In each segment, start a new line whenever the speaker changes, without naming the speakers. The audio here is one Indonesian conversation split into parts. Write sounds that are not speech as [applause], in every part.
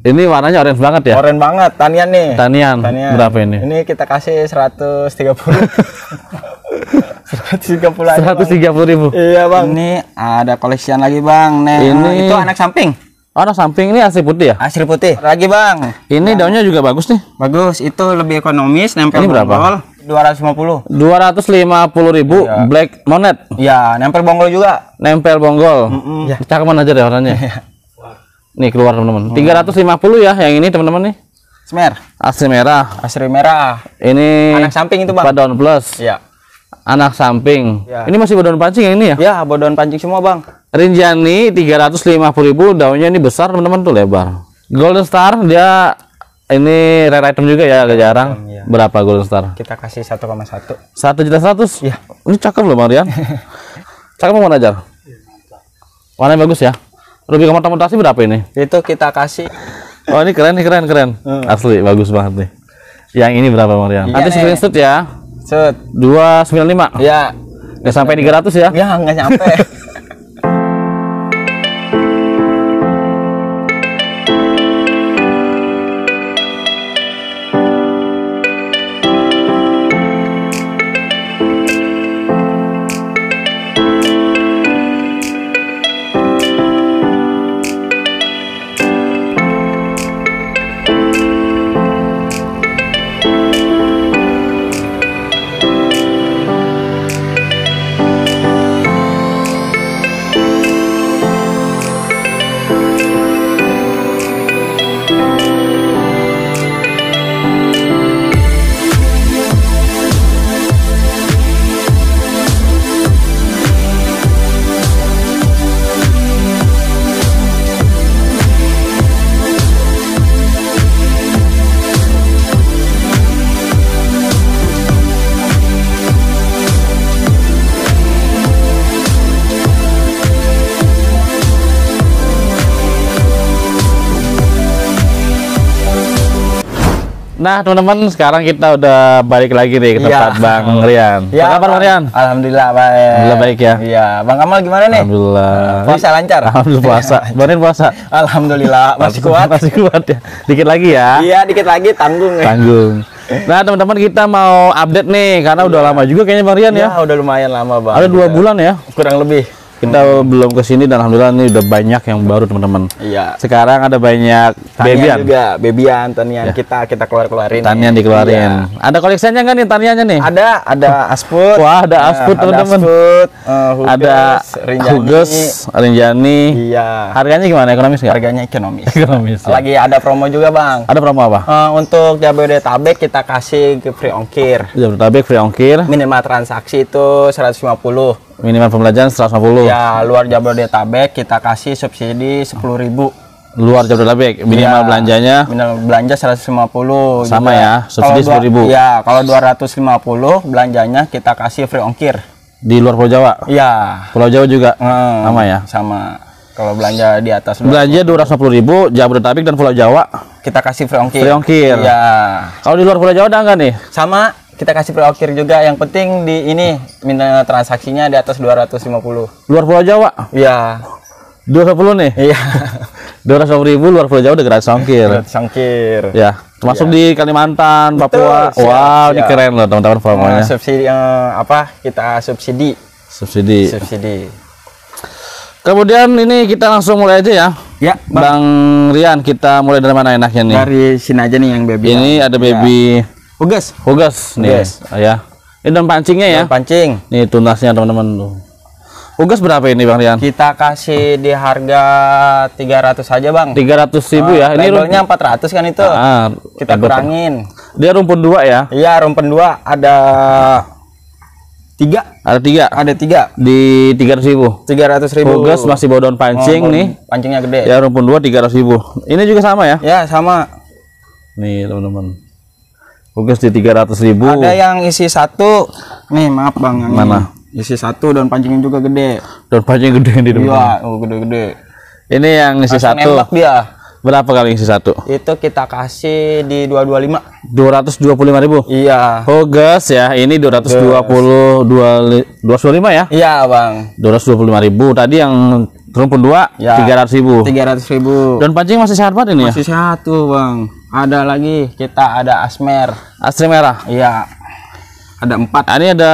Ini warnanya orange banget ya? Orange banget, Tanian nih. Tanian. Tanian. Berapa ini? Ini kita kasih 130. 130 [laughs] puluh ribu. Iya, Bang. Ini ada koleksian lagi, Bang. Nah, ini itu anak samping. Oh, anak samping ini asli putih ya? Asli putih. Lagi, Bang. Ini nah. daunnya juga bagus nih. Bagus. Itu lebih ekonomis, nempel ini berapa? Bonggol. 250. 250 ribu iya. black monet. Ya. nempel bonggol juga. Nempel bonggol. Mm -mm. Ya. Cakep aja deh warnanya. [laughs] Iya. Nih keluar teman-teman. Hmm. 350 ya yang ini teman-teman nih. Smer. Asri merah. Asri merah. Ini anak samping itu, Bang. Badon plus. Iya. Anak samping. Ya. Ini masih bodon pancing yang ini ya? Ya, bodon pancing semua, Bang. Rinjani 350.000, daunnya ini besar, teman-teman tuh lebar. Golden Star dia ini rare item juga ya agak jarang. Ya. Berapa Golden Star? Kita kasih 1,1. 1 juta 100? Iya. Ini cakep loh Marian. [laughs] cakep mau ngajar? Iya, Warnanya bagus ya? Ruby komutasi berapa ini? Itu kita kasih. Oh ini keren nih keren keren. Hmm. Asli bagus banget nih. Yang ini berapa bang Rian? Iya Nanti screenshot ya. Set. Dua sembilan lima. Ya. Nggak sampai tiga ratus ya? Ya nggak nyampe. Nah, teman-teman, sekarang kita udah balik lagi nih ke iya. tempat [laughs] ya. Bang Rian. Ya, Apa kabar Bang Rian? Alhamdulillah baik. Alhamdulillah baik ya. Iya, Bang Kamal gimana nih? Alhamdulillah. Eh, puasa lancar? Alhamdulillah puasa. [laughs] Bang puasa. Alhamdulillah, masih kuat. [laughs] masih kuat ya. Dikit lagi ya. Iya, dikit lagi tanggung ya. Tanggung. Nah, teman-teman kita mau update nih karena ya. udah lama juga kayaknya Bang Rian ya. Ya, udah lumayan lama, Bang. Ada dua bulan ya, kurang lebih kita hmm. belum ke sini dan alhamdulillah ini udah banyak yang baru teman-teman. Iya. Sekarang ada banyak tanian bebian juga, bebian, tanian ya. kita kita keluar-keluarin. Tanian dikeluarin. Iya. Ada koleksinya kan nih taniannya nih? Ada, ada asput. Wah, ada iya, asput uh, teman-teman. asput, uh, eh, eh, hugus, ada rinjani. Hugus, rinjani. Iya. Harganya gimana? Ekonomis nggak? Harganya ekonomis. ekonomis. Ya. Lagi ada promo juga, Bang. Ada promo apa? Uh, untuk Jabodetabek kita kasih free ongkir. Jabodetabek free ongkir. Minimal transaksi itu 150 minimal pembelajaran 150 ya luar Jabodetabek kita kasih subsidi 10.000 luar Jabodetabek minimal ya, belanjanya minimal belanja 150 sama juga. ya subsidi sepuluh ribu. ya kalau 250 belanjanya kita kasih free ongkir di luar Pulau Jawa ya Pulau Jawa juga hmm, sama ya sama kalau belanja di atas belanja dua ratus puluh ribu Jabodetabek dan Pulau Jawa kita kasih free ongkir free ongkir ya kalau di luar Pulau Jawa ada nggak nih sama kita kasih pre-okir juga. Yang penting di ini minta transaksinya di atas 250. Luar Pulau Jawa? Iya. 250 nih? Iya. 250 [laughs] ribu luar Pulau Jawa udah gratis ongkir. gratis ongkir. Ya. Termasuk ya. di Kalimantan, Betul. Papua. Siap, wow, siap. ini keren loh teman-teman nah, formanya. Nah, subsidi eh, apa? Kita subsidi. Subsidi. Subsidi. Kemudian ini kita langsung mulai aja ya. Ya, Bang, Bang Rian, kita mulai dari mana enaknya nih? Dari sini aja nih yang baby. Ini ada ya. baby. Ya Hugas. Hugas nih. Hugas. Ya. Ini dan pancingnya ya. Dan pancing. Nih tunasnya teman-teman tuh. Hugas berapa ini Bang Rian? Kita kasih di harga 300 aja Bang. 300 ah, ribu ya. ini rumpunnya 400 kan itu. Ah, ah Kita ya, kurangin. Dia rumpun dua ya? Iya rumpun dua ada tiga ada tiga ada tiga di tiga ratus ribu tiga ratus ribu Hugas masih bawa daun oh, pancing oh, nih pancingnya gede ya rumpun dua tiga ratus ribu ini juga sama ya ya sama nih teman-teman Bungkus di 300 ribu. Ada yang isi satu. Nih, maaf Bang. Yang Mana? Ini. Isi satu daun pancingnya juga gede. Daun pancing gede di depan. Iya, oh gede-gede. Ini yang isi Langsung satu. Enak dia. Berapa kali isi satu? Itu kita kasih di 225. 225 ribu? Iya. Oh, gas ya. Ini 220 225 ya? Iya, Bang. 225 ribu. Tadi yang rumpun dua ya, 300 ribu. 300 ribu. Daun pancing masih sehat banget ini masih ya? Masih sehat tuh, Bang ada lagi kita ada asmer. Asli merah. Iya. Ada empat. Ah, ini ada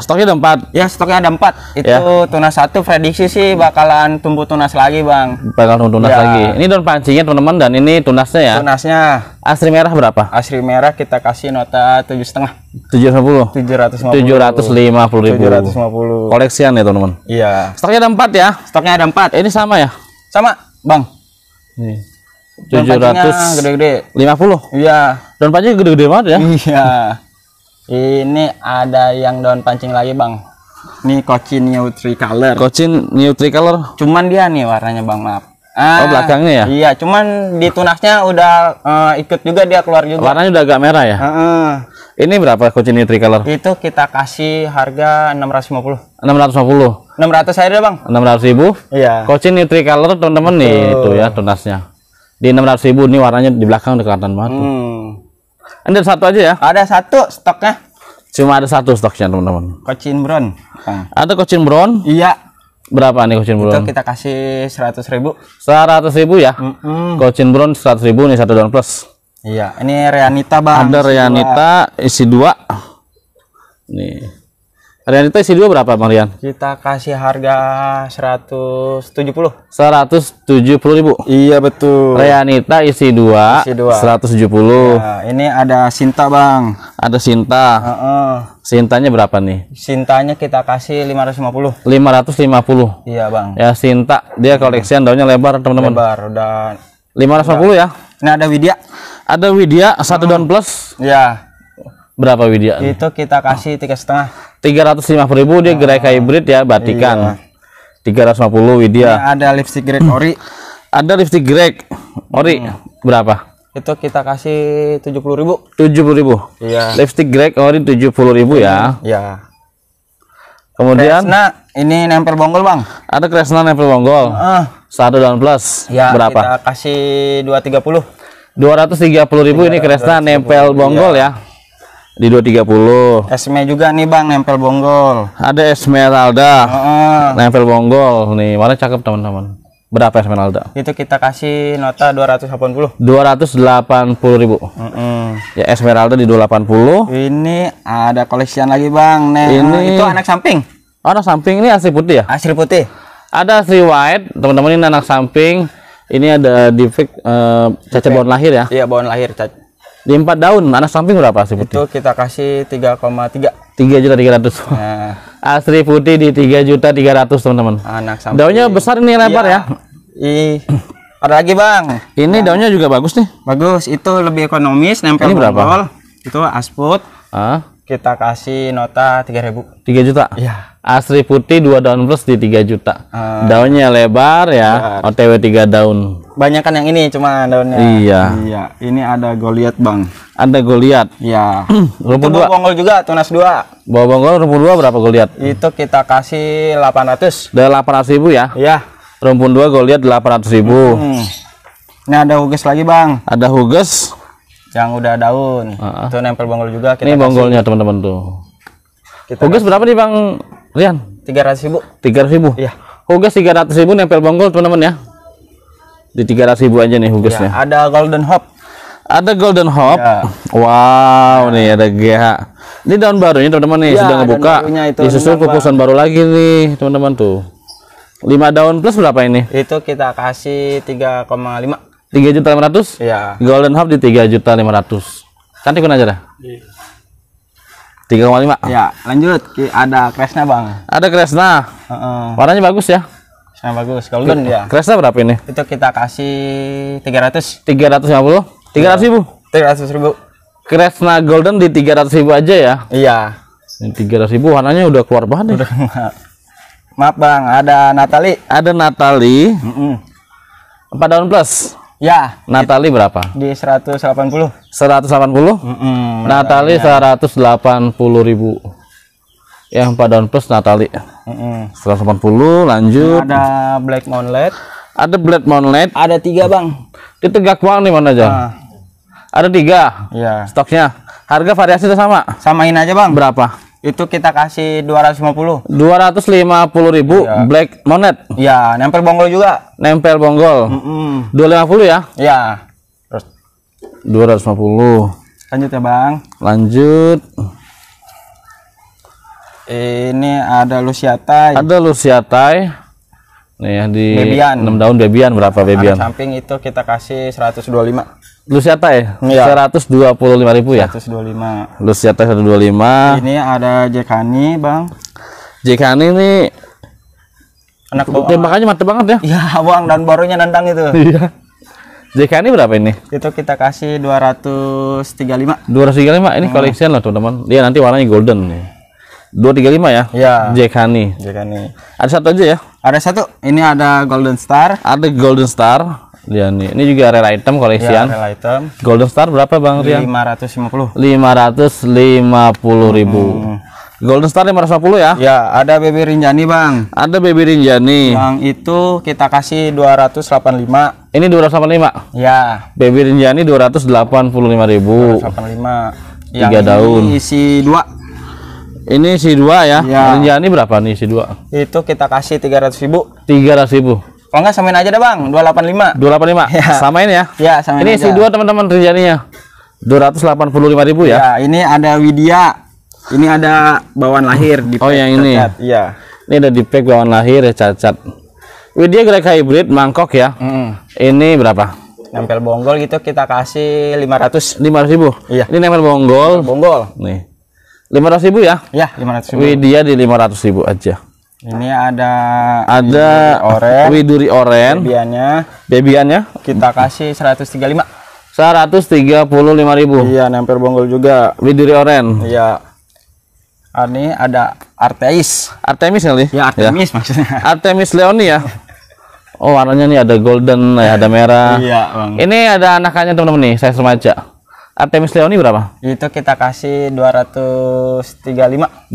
stoknya ada empat. Ya stoknya ada empat. Itu ya. tunas satu prediksi sih bakalan tumbuh tunas lagi bang. Bakal tumbuh tunas ya. lagi. Ini daun pancingnya teman-teman dan ini tunasnya ya. Tunasnya. Asri merah berapa? Asri merah kita kasih nota tujuh setengah. Tujuh ratus puluh. Tujuh ratus lima puluh Tujuh ratus lima puluh. Koleksian ya teman-teman. Iya. Stoknya ada empat ya. Stoknya ada empat. Ini sama ya? Sama bang
tujuh ratus gede-gede
lima puluh iya daun pancing gede-gede banget ya iya ini ada yang daun pancing lagi bang ini kocin new three color kocin new three color cuman dia nih warnanya bang maaf ah, oh belakangnya ya iya cuman di tunasnya udah uh, ikut juga dia keluar juga warnanya udah agak merah ya uh -uh. Ini berapa kucing ini Color? Itu kita kasih harga 650. 650. 600 aja deh, Bang. 600 ribu? Iya. Kucing ini Color, teman-teman nih itu ya tunasnya di enam ratus ribu ini warnanya di belakang udah kelihatan banget hmm. ada satu aja ya ada satu stoknya cuma ada satu stoknya teman-teman kocin brown Kang. ada kocin brown iya berapa nih kocin brown kita kasih seratus ribu seratus ribu ya mm -mm. kocin brown seratus ribu nih satu dong plus iya ini Reanita bang ada Reanita isi dua. nih Realita isi dua berapa Bang Rian? Kita kasih harga 170. 170 ribu. Iya betul. Realita isi dua. Isi dua. 170. Ya, ini ada Sinta Bang. Ada Sinta. Uh -uh. Sintanya berapa nih? Sintanya kita kasih 550. 550. Iya Bang. Ya Sinta dia koleksian daunnya lebar teman-teman. Lebar udah 550 udah. ya. Ini ada Widya. Ada Widya satu hmm. daun plus. Iya berapa Widya? Itu kita kasih tiga setengah. Tiga ratus lima puluh ribu dia ah. gerai hybrid ya batikan. Iya. Tiga ratus lima puluh Widya. ada lipstick grey ori. ada lipstick grey ori hmm. berapa? Itu kita kasih tujuh puluh ribu. Tujuh puluh ribu. Iya. Lipstick grey ori tujuh puluh ribu ya. Iya. Kemudian Kresna ini nempel bonggol, Bang. Ada Kresna nempel bonggol. Uh, Satu dan plus. Ya, berapa? Kita kasih dua dua ratus tiga tiga puluh puluh ribu ini Kresna nempel iya. bonggol iya. ya di 230 esme juga nih bang nempel bonggol ada esmeralda -uh. nempel bonggol nih mana cakep teman-teman berapa esmeralda itu kita kasih nota 280 280 ribu uh -uh. ya esmeralda di 280 ini ada koleksian lagi bang Nen nah, ini itu anak samping oh, anak samping ini asli putih ya asli putih ada asli white teman-teman ini anak samping ini ada defect uh, cacat bawaan lahir ya iya bawaan lahir cacat di empat daun anak samping berapa sih putih itu kita kasih 3,3 tiga juta tiga ratus nah. [laughs] asri putih di tiga juta tiga ratus teman-teman anak samping daunnya besar ini lebar ya, ya i ada lagi bang ini nah. daunnya juga bagus nih bagus itu lebih ekonomis nempel ini berapa bol. itu asput ah kita kasih nota tiga ribu tiga juta ya asri putih dua daun plus di tiga juta ah. daunnya lebar ya otw tiga daun Banyakan yang ini cuma daunnya. Iya. Iya, ini ada goliat, Bang. Ada goliat. ya. [clears throat] rumput dua. bonggol juga tunas dua. Bawa bonggol rumput dua berapa goliat? Itu kita kasih 800. delapan 800 ribu ya? Iya. Rumput dua goliat 800 ribu. Hmm. Ini ada huges lagi, Bang. Ada huges yang udah daun. Uh ah. -huh. Itu nempel bonggol juga kita Ini bonggolnya, teman-teman tuh. Kita huges kasih. berapa nih, Bang Rian? ratus ribu. 300 ribu? Iya. Huges 300 ribu nempel bonggol, teman-teman ya. Di tiga ratus ribu aja nih hugusnya Ya, ada Golden Hop. Ada Golden Hop. Ya. Wow, ya. nih ada GH. Ini daun barunya teman-teman nih ya, sudah ngebuka. Disusul kukusan baru lagi nih teman-teman tuh. 5 daun plus berapa ini? Itu kita kasih 3,5. tiga juta ratus ya Golden Hop di tiga juta lima ratus Cantik kan aja dah. Iya. koma lima Ya, lanjut. Ada Kresna, Bang. Ada Kresna. Uh -uh. Warnanya bagus ya. Yang bagus, golden ya. kresna berapa ini? Itu kita kasih 300. 350? 300 ribu? 300 ribu. Kresna Golden di 300 ribu aja ya? Iya. ini 300 ribu warnanya udah keluar banget ya? Udah, maaf. maaf bang, ada Natali. Ada Natali. Mm -mm. 4 daun plus? Ya. Natali berapa? Di 180. 180? Mm -mm, Natali 180 ribu ya 4 daun plus Natali mm -hmm. 180 lanjut ada black monlet ada black monlet ada tiga bang itu tegak bang nih mana aja uh. Ah. ada tiga ya stoknya harga variasi itu sama samain aja bang berapa itu kita kasih 250 250 ribu iya. black monet ya nempel bonggol juga nempel bonggol mm -mm. 250 ya ya terus 250 lanjut ya bang lanjut ini ada Lusiatai. Ada Lusiatai. Nih di Bebian. 6 daun Bebian berapa Bebian? Ada samping itu kita kasih 125. Lusiatai ya? puluh lima ribu ya? 125. Lusiatai 125. Ini ada Jekani, Bang. Jekani ini anak tembakannya mantep banget ya? Iya, Bang, dan barunya nendang itu. [laughs] Iya. jekani berapa ini? Itu kita kasih 235. 235 ini hmm. koleksian lah teman-teman. Dia nanti warnanya golden nih dua tiga lima ya? Ya. Jack Honey. Jack Honey. Ada satu aja ya? Ada satu. Ini ada Golden Star. Ada Golden Star. Ya, nih. ini juga rare item koleksian. Iya, ya, item. Golden Star berapa Bang Rian? 550. 550 ribu. Hmm. Golden Star 550 ya? Ya, ada baby Rinjani, Bang. Ada baby Rinjani. bang itu kita kasih 285. Ini 285? Ya. Baby Rinjani ribu. 285. Yang Tiga daun. isi dua ini si dua ya. ya. Rinjani berapa nih si dua? Itu kita kasih tiga ratus ribu. Tiga ratus ribu. Kalau nggak samain aja deh bang, dua delapan lima. Dua delapan lima. Ya. Samain ya. Ya samain. Ini aja. si dua teman-teman Rinjaninya. Dua ratus delapan puluh lima ribu ya. Ya ini ada Widya. Ini ada bawaan lahir di. Oh yang ini. Iya. Ini ada di pack bawaan lahir ya cacat. Widya Grek hybrid mangkok ya. Hmm. Ini berapa? nempel bonggol gitu kita kasih 500 500 ribu iya ini nempel bonggol nempel bonggol nih lima ratus ribu ya? Ya, lima ratus ribu. Widya di lima ratus ribu aja. Ini ada ada oren, widuri oren, bebiannya, bebiannya kita kasih seratus tiga lima. Seratus tiga puluh lima ribu. Iya, nempel bonggol juga. Widuri oren. Iya. Ah, ini ada Artemis. Artemis kali? Ya Artemis ya. maksudnya. [laughs] Artemis Leoni ya. Oh warnanya nih ada golden, ya, ada merah. Iya bang. Ini ada anakannya teman-teman nih, saya remaja. Artemis Leoni berapa? Itu kita kasih 235. 235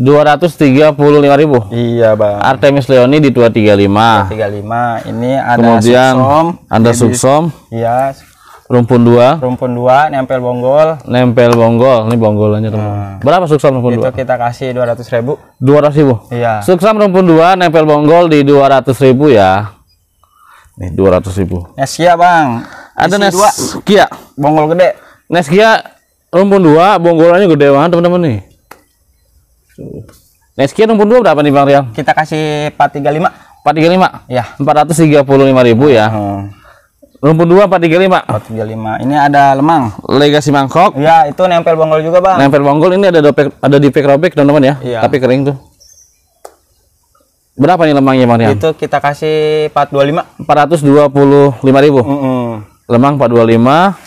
ribu? Iya bang. Artemis Leoni di 235. 235. Ini ada Kemudian subsom. Ada subsom. Iya. Rumpun dua. Rumpun dua. nempel bonggol. Nempel bonggol. Ini bonggolannya teman. Nah. Berapa subsom rumpun dua? Itu kita kasih 200 ribu. 200 ribu? Iya. Subsom rumpun dua nempel bonggol di 200 ribu ya. Nih 200 ribu. siap bang. Ada nesia. Bonggol gede Neskia rumpun dua, bonggolannya gede banget teman-teman nih. Neskia rumpun dua berapa nih Bang Rian? Kita kasih 435. 435? Ya. 435 ribu ya. Hmm. Rumpun dua 435. 435. Ini ada lemang. Legasi mangkok. Iya, itu nempel bonggol juga, Bang. Nempel bonggol ini ada dopek ada di pek robek, teman-teman ya. Iya. Tapi kering tuh. Berapa nih lemangnya, Bang Rian? Itu kita kasih 425. 425 ribu. Mm -hmm. Lemang 425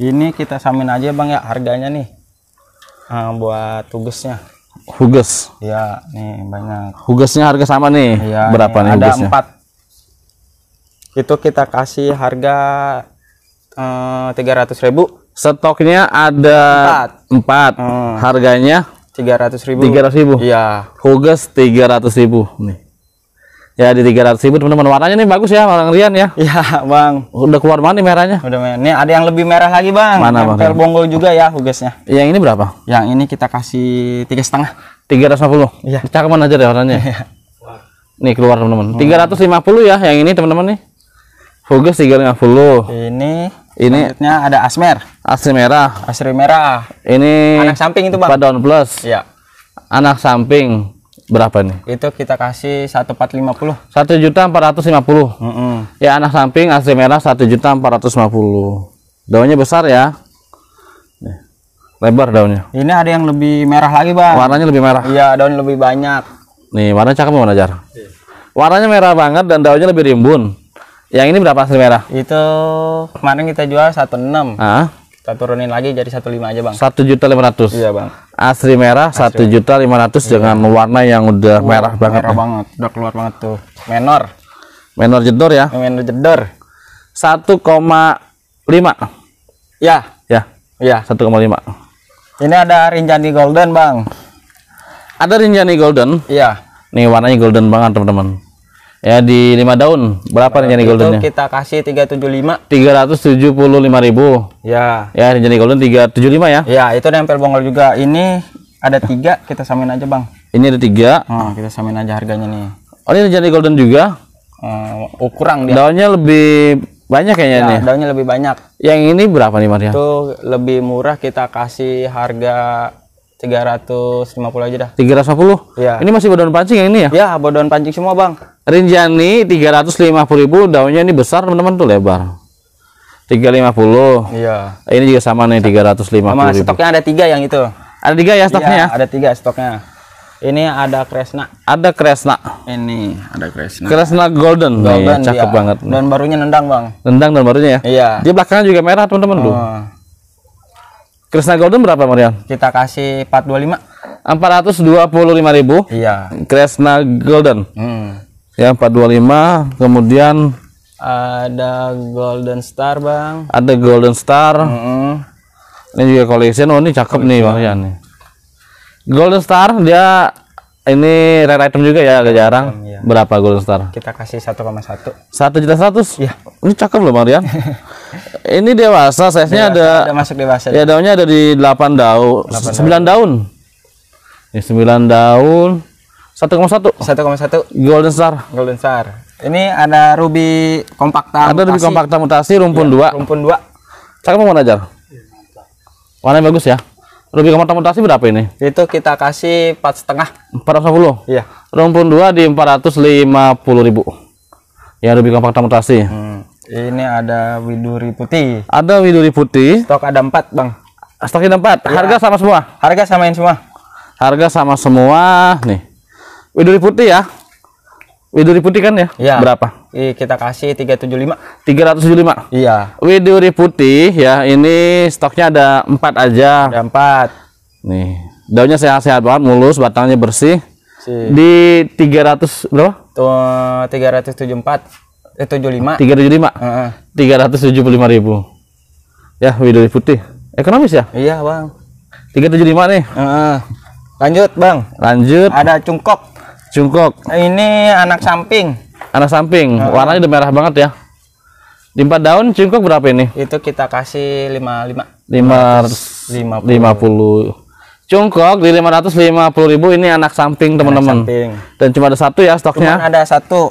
ini kita samin aja bang ya harganya nih uh, buat tugasnya huges ya nih banyak hugesnya harga sama nih ya, berapa nih, nih ada hugesnya? empat itu kita kasih harga eh, tiga uh, ratus ribu stoknya ada empat, empat. Hmm. harganya tiga ratus ribu tiga ratus ribu ya huges tiga ratus ribu nih Ya di 300 ribu teman-teman warnanya nih bagus ya Bang Rian ya. Iya [laughs] Bang. Udah keluar mana nih merahnya? Udah merah. Nih ada yang lebih merah lagi Bang. Mana Bang? Bang? bonggol juga ya hugesnya. Yang ini berapa? Yang ini kita kasih tiga setengah. Tiga ratus 350. Iya. Cakep mana aja deh warnanya. Iya. nih keluar teman-teman. Iya. Tiga ratus lima puluh ya yang ini teman-teman nih. tiga lima puluh. Ini ini Selanjutnya ada asmer. Asri merah. Asri merah. Ini anak samping itu Bang. Padon plus. Iya. Anak samping berapa nih? Itu kita kasih 1,450. 1 juta 450. Mm -mm. Ya anak samping asli merah 1 juta 450. Daunnya besar ya. Lebar daunnya. Ini ada yang lebih merah lagi, Bang. Warnanya lebih merah. Iya, daun lebih banyak. Nih, warna cakep mana, Jar? Warnanya merah banget dan daunnya lebih rimbun. Yang ini berapa asli merah? Itu kemarin kita jual 16. Heeh. Kita turunin lagi jadi 15 aja, Bang. satu juta ratus Iya, Bang. Asri merah satu juta lima ratus iya. dengan warna yang udah merah banget merah banget udah keluar banget tuh menor menor jedor ya menor jedor satu koma lima ya ya ya satu koma lima ini ada rinjani golden bang ada rinjani golden ya nih warnanya golden banget teman-teman Ya di lima daun berapa nih jadi goldennya? Gitu kita kasih tiga tiga tujuh tujuh lima ratus puluh lima ribu. Ya. Ya jadi golden tiga tujuh lima ya. Ya itu yang bonggol juga. Ini ada tiga kita samain aja bang. Ini ada tiga. Nah, kita samain aja harganya nih. Oh ini jadi golden juga? Uh, kurang dia. Daunnya lebih banyak kayaknya ya, nih. Daunnya lebih banyak. Yang ini berapa nih Maria? Itu lebih murah kita kasih harga 350 aja dah. 350? Ya. Ini masih bodon pancing yang ini ya? Ya bodon pancing semua bang. Rinjani 350.000 daunnya ini besar teman-teman tuh lebar 350 iya ini juga sama nih 350 sama stoknya ada tiga yang itu ada tiga ya stoknya iya, ya? ada tiga stoknya ini ada Kresna ada Kresna ini ada Kresna Kresna Golden, Golden nih, cakep iya. banget dan barunya nendang Bang nendang dan barunya ya iya Di belakangnya juga merah teman-teman oh. tuh Kresna Golden berapa Marian kita kasih 425 lima ribu iya Kresna Golden hmm ya 425 kemudian ada Golden Star bang ada Golden Star mm -hmm. ini juga collection oh ini cakep collection. nih bang ya nih Golden Star dia ini rare item juga ya agak jarang um, iya. berapa Golden Star kita kasih 1,1 1 juta 100 ya ini cakep loh Marian [laughs] ini dewasa size nya dewasa, ada, ada masuk dewasa ya daunnya ada di 8 daun 8 9 daun, daun. Ya, 9 daun satu koma satu. Satu koma satu. Golden Star. Golden Star. Ini ada Ruby kompakta. Ada Ruby kompakta mutasi rumpun ya, dua. Rumpun dua. Cakep mau ngajar Warna bagus ya. Ruby kompakta mutasi berapa ini? Itu kita kasih empat setengah. Empat ratus puluh. Iya. Rumpun dua di empat ratus lima puluh ribu. Ya Ruby kompakta mutasi. Hmm. Ini ada widuri putih. Ada widuri putih. Stok ada empat bang. Stoknya ada empat. Ya. Harga sama semua. Harga samain semua. Harga sama semua nih. Widuri putih ya. Widuri putih kan ya? Iya. Berapa? I, kita kasih 375. 375. Iya. Widuri putih ya, ini stoknya ada 4 aja. Ada 4. Nih, daunnya sehat-sehat banget, mulus, batangnya bersih. Si. Di 300 berapa? Tuh 374 eh 75. 375. Heeh. Uh lima ribu Ya, widuri putih. Ekonomis ya? Iya, Bang. 375 nih. Heeh. Uh -huh. Lanjut, Bang. Lanjut. Ada cungkok. Jungkok. Ini anak samping. Anak samping. oh. Warnanya udah merah banget ya. Limpa daun jungkok berapa ini? Itu kita kasih 55. 5 50. 50. Jungkok di puluh ribu ini anak samping teman-teman. Dan cuma ada satu ya stoknya. Cuma ada satu.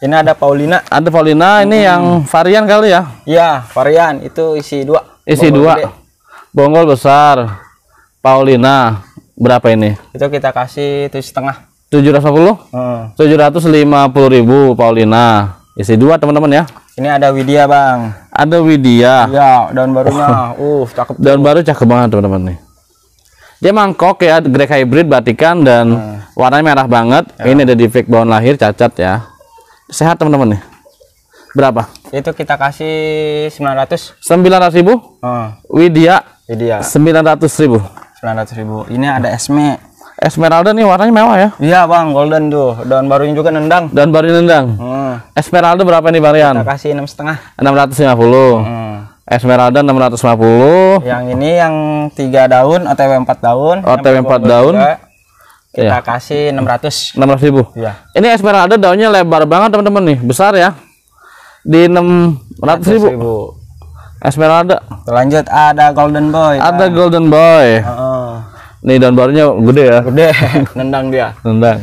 Ini ada Paulina. Ada Paulina hmm. ini yang varian kali ya? Iya, varian. Itu isi dua. Isi Bonggol dua. Gede. Bonggol besar. Paulina berapa ini? Itu kita kasih tujuh setengah. Tujuh ratus lima puluh? Hmm. Tujuh ratus lima puluh ribu Paulina. Isi dua teman-teman ya. Ini ada Widya bang. Ada Widya. ya daun barunya. [laughs] uh cakep. Daun baru cakep banget teman-teman nih. Dia mangkok ya, Greg hybrid batikan dan hmm. warnanya merah banget. Ya. Ini ada fake bawaan lahir cacat ya. Sehat teman-teman nih. Berapa? Itu kita kasih sembilan ratus sembilan ratus ribu? Hmm. Widya. Widya. 900 ribu ribu ini ada esme Esmeralda nih warnanya mewah ya? Iya bang, golden tuh. Daun barunya juga nendang. Daun barunya nendang. Hmm. Esmeralda berapa nih varian? Kita kasih enam setengah. Enam ratus lima puluh. Hmm. Esmeralda 650. Yang ini yang tiga daun, OTW empat daun. OTW empat daun. Kita ya. kasih 600. 600 ribu. Iya. Ini Esmeralda daunnya lebar banget teman-teman nih, besar ya. Di 600 ribu. ribu. Esmeralda. Lanjut ada Golden Boy. Ada kan? Golden Boy. Uh -uh. Nih daun barunya gede ya. Gede. [laughs] Nendang dia. Nendang.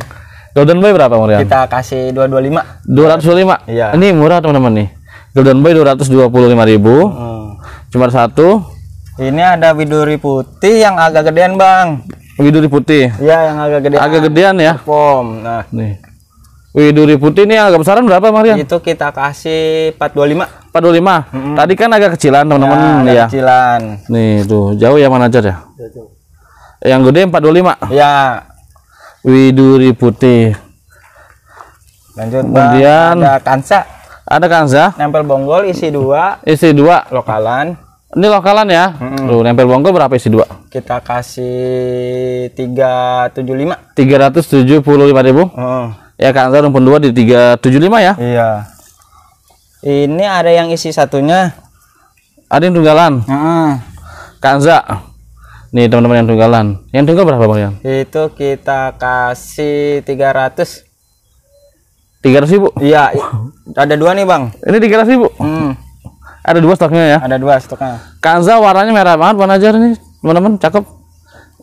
Golden Boy berapa Morian? Kita kasih 225. 225. Iya. Ini murah teman-teman nih. Golden Boy 225.000. Hmm. Cuma satu. Ini ada widuri putih yang agak gedean, Bang. Widuri putih. Iya, yang agak gedean. Agak gedean ya. Pom. Nah. Nih. Widuri putih ini agak besaran berapa, Marian? Itu kita kasih 425. 425. Mm -hmm. Tadi kan agak kecilan, teman-teman, ya. ya. kecilan. Nih, tuh, jauh ya manajer ya? Jauh. Yang gede 425 Ya. Widuri putih. Lanjut. Kemudian ada kansa. Ada kansa. Nempel bonggol isi dua. Isi dua. Lokalan. Ini lokalan ya. -hmm. nempel bonggol berapa isi dua? Kita kasih 375. 375 ribu. hmm. Ya kansa rumpun dua di 375 ya. Iya. Ini ada yang isi satunya. Ada yang tunggalan. -hmm. Kanza. Nih teman-teman yang tunggalan. Yang tunggal berapa Bang yang Itu kita kasih 300. 300 ribu? Iya. Ada dua nih Bang. Ini 300 ribu? Hmm. Ada dua stoknya ya? Ada dua stoknya. Kanza warnanya merah banget Bang Najar nih. Teman-teman cakep.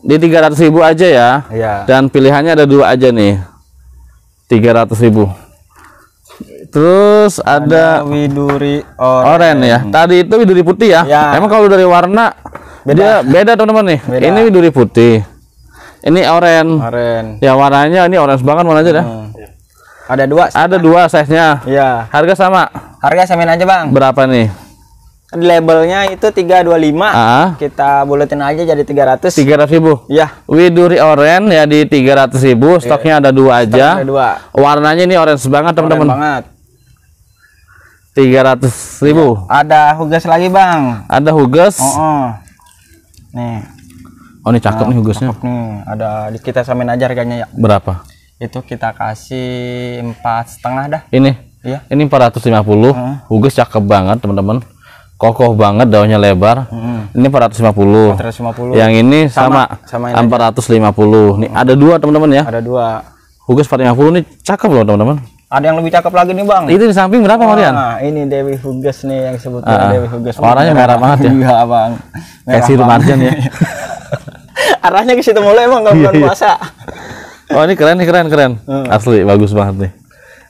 Di 300 ribu aja ya. Iya. Dan pilihannya ada dua aja nih. 300 ribu. Terus ada, ada widuri oren. oren ya. Tadi itu widuri putih ya. ya. Emang kalau dari warna Beda beda teman-teman nih. Beda. Ini duri putih. Ini oren. Oren. Ya warnanya ini orange banget warnanya hmm. dah. Ada dua. Ada dua size-nya. Iya. Harga sama. Harga samain aja, Bang. Berapa nih? Kan labelnya itu tiga 325 ah. kita buletin aja jadi tiga ratus ribu ya widuri oren ya di tiga ratus ribu iya. stoknya ada dua aja ada dua. warnanya ini orange banget teman-teman banget ratus ribu ya. ada hugas lagi bang ada hugas oh, oh. Nih. Oh ini cakep nah, nih hugusnya. Cakep nih. Ada di kita samain aja harganya ya. Berapa? Itu kita kasih empat setengah dah. Ini. Iya. Ini empat ratus lima puluh Hugus cakep banget teman-teman. Kokoh banget daunnya lebar. Hmm. Ini lima puluh Yang ini sama sama, ratus lima puluh Nih ada dua teman-teman ya. Ada dua. Hugus puluh ini cakep loh teman-teman. Ada yang lebih cakep lagi nih bang. Itu di samping berapa Marian? Nah, ini Dewi Huges nih yang sebutnya uh, Dewi Huges. Warnanya merah banget ya? Iya bang. Kayak sirup marjan ya. [laughs] Arahnya ke situ mulai emang kalau bulan iya. puasa. Oh ini keren nih keren keren. Hmm. Asli bagus banget nih.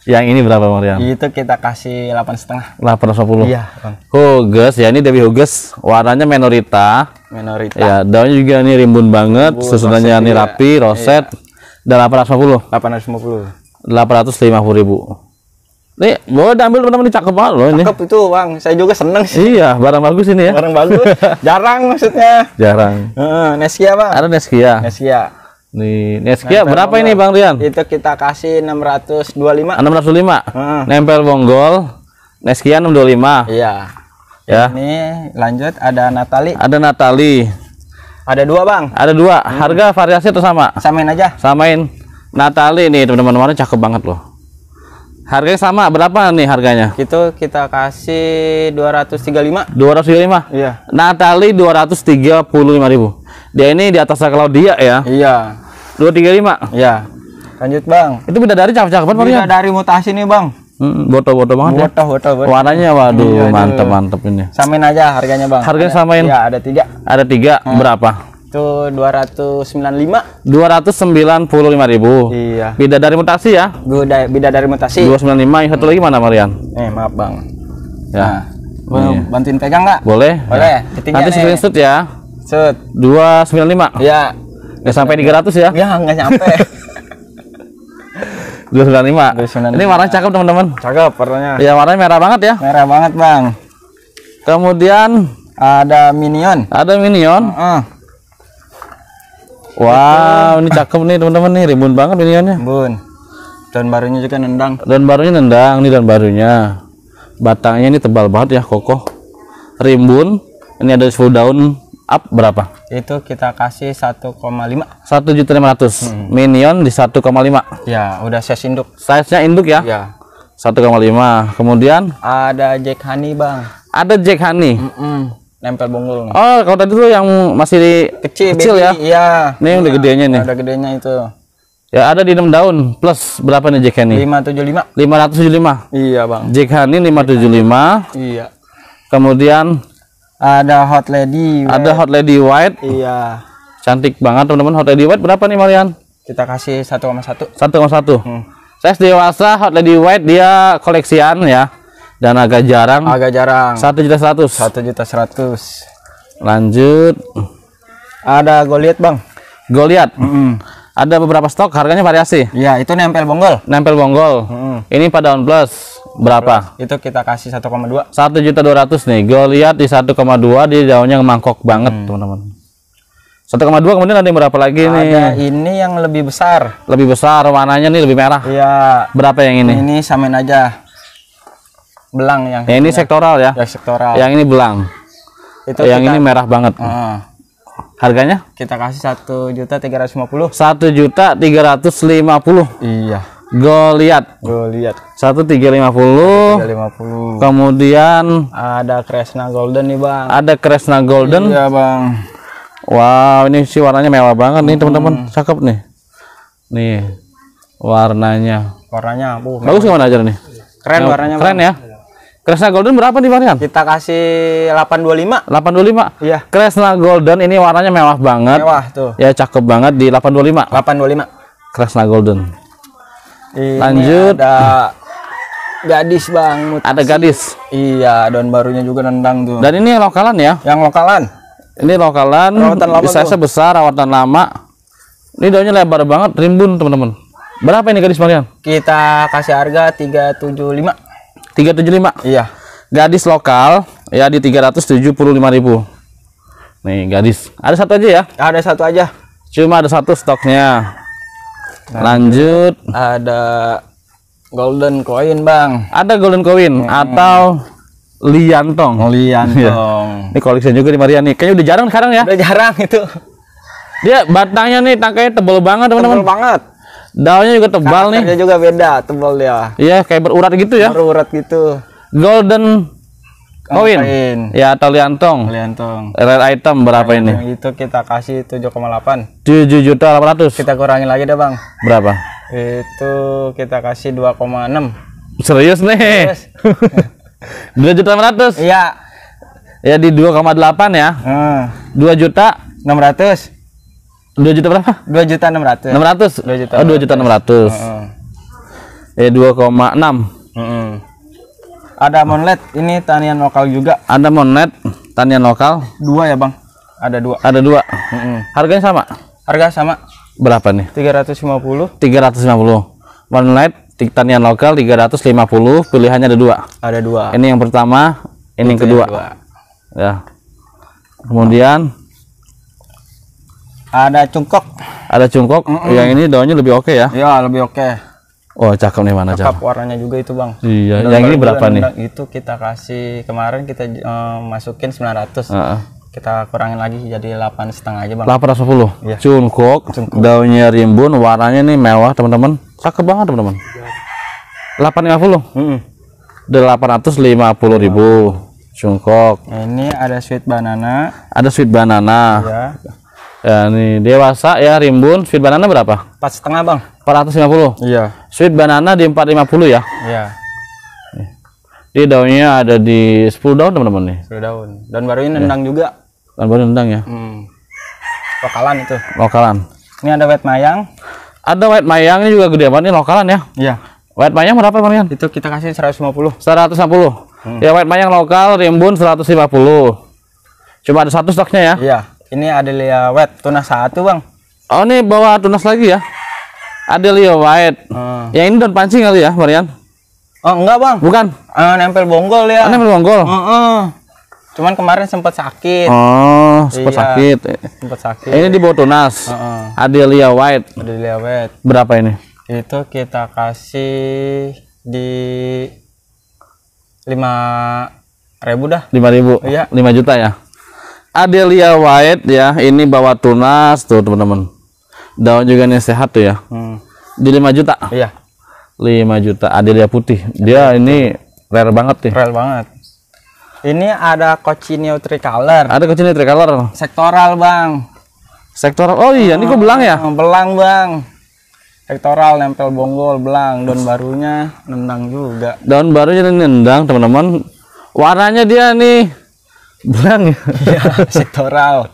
Yang ini berapa Marian? Itu kita kasih delapan setengah. Delapan ratus Iya bang. Huges ya ini Dewi Huges. Warnanya menorita. Menorita. Ya daunnya juga nih rimbun banget. Susunannya ini rapi, roset. Iya. Dan delapan ratus lima puluh puluh ribu Nih, boleh diambil teman-teman ini cakep banget loh ini. Cakep itu, Bang. Saya juga seneng sih. Iya, barang bagus ini ya. Barang bagus. [laughs] Jarang maksudnya. Jarang. Heeh, hmm, Neskia, Bang. Ada Neskia. Neskia. Nih, Neskia Nempel nah, berapa bonggol. ini, Bang Rian? Itu kita kasih 625. 625. lima. Nempel bonggol. Neskia 625. Iya. Ya. Ini lanjut ada Natali. Ada Natali. Ada dua, Bang. Ada dua. Harga variasi atau sama? Samain aja. Samain. Natali nih teman-teman warna cakep banget loh harganya sama berapa nih harganya itu kita kasih 235 235 iya Natali 235 ribu dia ini di atas kalau dia ya iya 235 iya lanjut bang itu dari cakep-cakep banget dari mutasi nih bang hmm, botol-botol banget botol, Botol, botol. Warnanya waduh iya, mantep mantep ini. Samain aja harganya bang. Harganya samain. Ya ada tiga. Ada tiga hmm. berapa? Itu 295. 295 ribu. Iya. Beda dari mutasi ya? beda dari mutasi. 295. Yang satu lagi mana Marian? Eh maaf bang. Ya. Nah, iya. bantuin pegang nggak? Boleh. Boleh. Ya. Nanti screenshot ya. Shoot. 295. Iya. Ya, ya. iya. Nggak sampai 300 ya? Ya nggak nyampe. 295. [laughs] 295. Ini warnanya cakep teman-teman. Cakep warnanya. Iya warnanya merah banget ya. Merah banget bang. Kemudian ada minion. Ada minion. Uh -uh. Wow, ini cakep nih teman-teman nih, rimbun banget ya. Rimbun. Dan barunya juga nendang. Dan barunya nendang, ini dan barunya. Batangnya ini tebal banget ya, kokoh. Rimbun. Ini ada full daun up berapa? Itu kita kasih 1,5. 1 juta 500. Hmm. Minion di 1,5. Ya, udah size induk. Size-nya induk ya? Ya. 1,5. Kemudian ada Jack Honey, Bang. Ada Jack Honey. Mm -mm nempel bonggol Oh, kalau tadi tuh yang masih di kecil, kecil ya. Iya. Ini yang udah nah, gedenya nih. Udah gedenya itu. Ya ada di 6 daun plus berapa nih Lima ini? 575. 575. Iya, Bang. lima tujuh 575. Iya. Kemudian ada Hot Lady. White. Ada Hot Lady White. Iya. Cantik banget teman-teman Hot Lady White berapa nih Marian? Kita kasih 1,1. 1,1. Hmm. Saya dewasa Hot Lady White dia koleksian ya dan agak jarang agak jarang satu juta seratus satu juta seratus lanjut ada goliat bang goliat mm -hmm. ada beberapa stok harganya variasi ya itu nempel bonggol nempel bonggol mm -hmm. ini pada on plus berapa itu kita kasih 1,2 Satu juta dua ratus nih goliat di 1,2 di daunnya mangkok banget mm. teman-teman 1,2 kemudian ada yang berapa lagi ada nih? Ada ini yang lebih besar. Lebih besar, warnanya nih lebih merah. Iya. Berapa yang ini? Ini samain aja belang yang, yang ini sektoral ya ya sektoral yang ini belang
itu yang kita, ini merah
banget uh, harganya kita kasih satu juta tiga ratus lima puluh satu juta tiga ratus lima puluh iya Goliat. Goliat. satu tiga lima puluh lima puluh Kemudian ada Kresna Golden nih, Bang. Ada Kresna Golden. Iya, Bang. Wow, ini sih warnanya mewah banget nih, teman-teman. Hmm. Cakep nih. Nih. Warnanya. Warnanya, uh, Bagus gimana aja nih? Keren warnanya. Keren ya. Kresna Golden berapa nih Marian? Kita kasih 825. 825? Iya. Kresna Golden ini warnanya mewah banget. Mewah tuh. Ya cakep banget di 825. 825. Kresna Golden. Ini Lanjut. Ada gadis Bang Mutasi. Ada gadis. Iya, Dan barunya juga nendang tuh. Dan ini lokalan ya? Yang lokalan. Ini lokalan. Rawatan lama. Bisa sebesar rawatan lama. Ini daunnya lebar banget, rimbun teman-teman. Berapa ini gadis Marian? Kita kasih harga 375. 375. Iya. Gadis lokal ya di ribu Nih, gadis. Ada satu aja ya? Ada satu aja. Cuma ada satu stoknya. Lanjut. Ada golden coin, Bang. Ada golden coin hmm. atau liantong. Liantong. Ya. [laughs] Ini koleksi juga di Maria nih. Kayaknya udah jarang sekarang ya. Udah jarang itu. Dia batangnya nih tangkainya tebel banget, teman-teman. Tebel banget Daunnya juga tebal nih. juga beda, tebal dia. Iya, kayak berurat gitu ya. Berurat gitu. Golden koin. koin. Ya, atau liantong. Liantong. Rare item berapa Rare ini? Itu kita kasih 7,8. 7 juta 800. Kita kurangin lagi deh, Bang. Berapa? Itu kita kasih 2,6. Serius nih. Serius. 2 [laughs] juta 800. Iya. Ya di 2,8 ya. Hmm. 2 juta 600 dua juta berapa dua juta enam ratus enam ratus dua juta ah, dua juta enam ratus eh dua koma enam ada monlet ini tanian lokal juga ada monlet tanian lokal dua ya bang ada dua ada dua mm harganya sama harga sama berapa nih 350 350 monlet tanian lokal 350 pilihannya ada dua ada dua ini yang pertama ini yang kedua ya kemudian ada cungkok. Ada cungkok. Mm -mm. Yang ini daunnya lebih oke okay ya? Iya, lebih oke. Okay. Oh, cakep nih mana cakep. warnanya juga itu, Bang. Iya, Dan yang ini berapa nih? Itu kita kasih kemarin kita um, masukin 900. Uh -uh. Kita kurangin lagi jadi 8 setengah aja, Bang. 810. ya. Cungkok, cungkok, daunnya rimbun, warnanya nih mewah, teman-teman. Cakep banget, teman-teman. 850. Mm 850 ribu. Nah, cungkok. Ini ada sweet banana. Ada sweet banana. ya. Ya, nih dewasa ya rimbun sweet banana berapa? Empat setengah bang. Empat ratus lima puluh. Iya. Sweet banana di empat lima puluh ya. Iya. Di daunnya ada di sepuluh daun teman-teman nih. Sepuluh daun. Dan baru ini nendang iya. ya. juga. Daun baru nendang ya. Hmm. Lokalan itu. Lokalan. Ini ada wet mayang. Ada wet mayang ini juga gede banget nih lokalan ya. Iya. Wet mayang berapa Bang Rian? Itu kita kasih seratus lima puluh. Seratus lima puluh. Hmm. Ya wet mayang lokal rimbun seratus lima puluh. Cuma ada satu stoknya ya? Iya. Ini Adelia White tunas satu bang. Oh ini bawa tunas lagi ya? Adelia White. Hmm. Ya ini don pancing kali ya Marian? Oh enggak bang. Bukan. Uh, nempel bonggol ya. Oh, nempel bonggol. Uh -uh. Cuman kemarin sempat sakit. Oh sempat iya, sakit. Sempat sakit. Ini dibawa tunas. Uh -uh. Adelia White. Adelia White. Berapa ini? Itu kita kasih di lima ribu dah lima ribu iya lima juta ya Adelia White ya, ini bawa tunas tuh teman-teman. Daun juga nih sehat tuh ya. Hmm. Di 5 juta. Iya. 5 juta Adelia putih. Dia iya. ini rare banget nih. Rare banget. Ini ada Cochineal tricolor. Ada Cochineal tricolor. Sektoral, Bang. Sektoral. Oh iya, ini kok belang ya? Hmm, belang, Bang. Sektoral nempel bonggol, belang, daun barunya nendang juga. Daun barunya nendang, teman-teman. Warnanya dia nih Belang [laughs] ya? sektoral.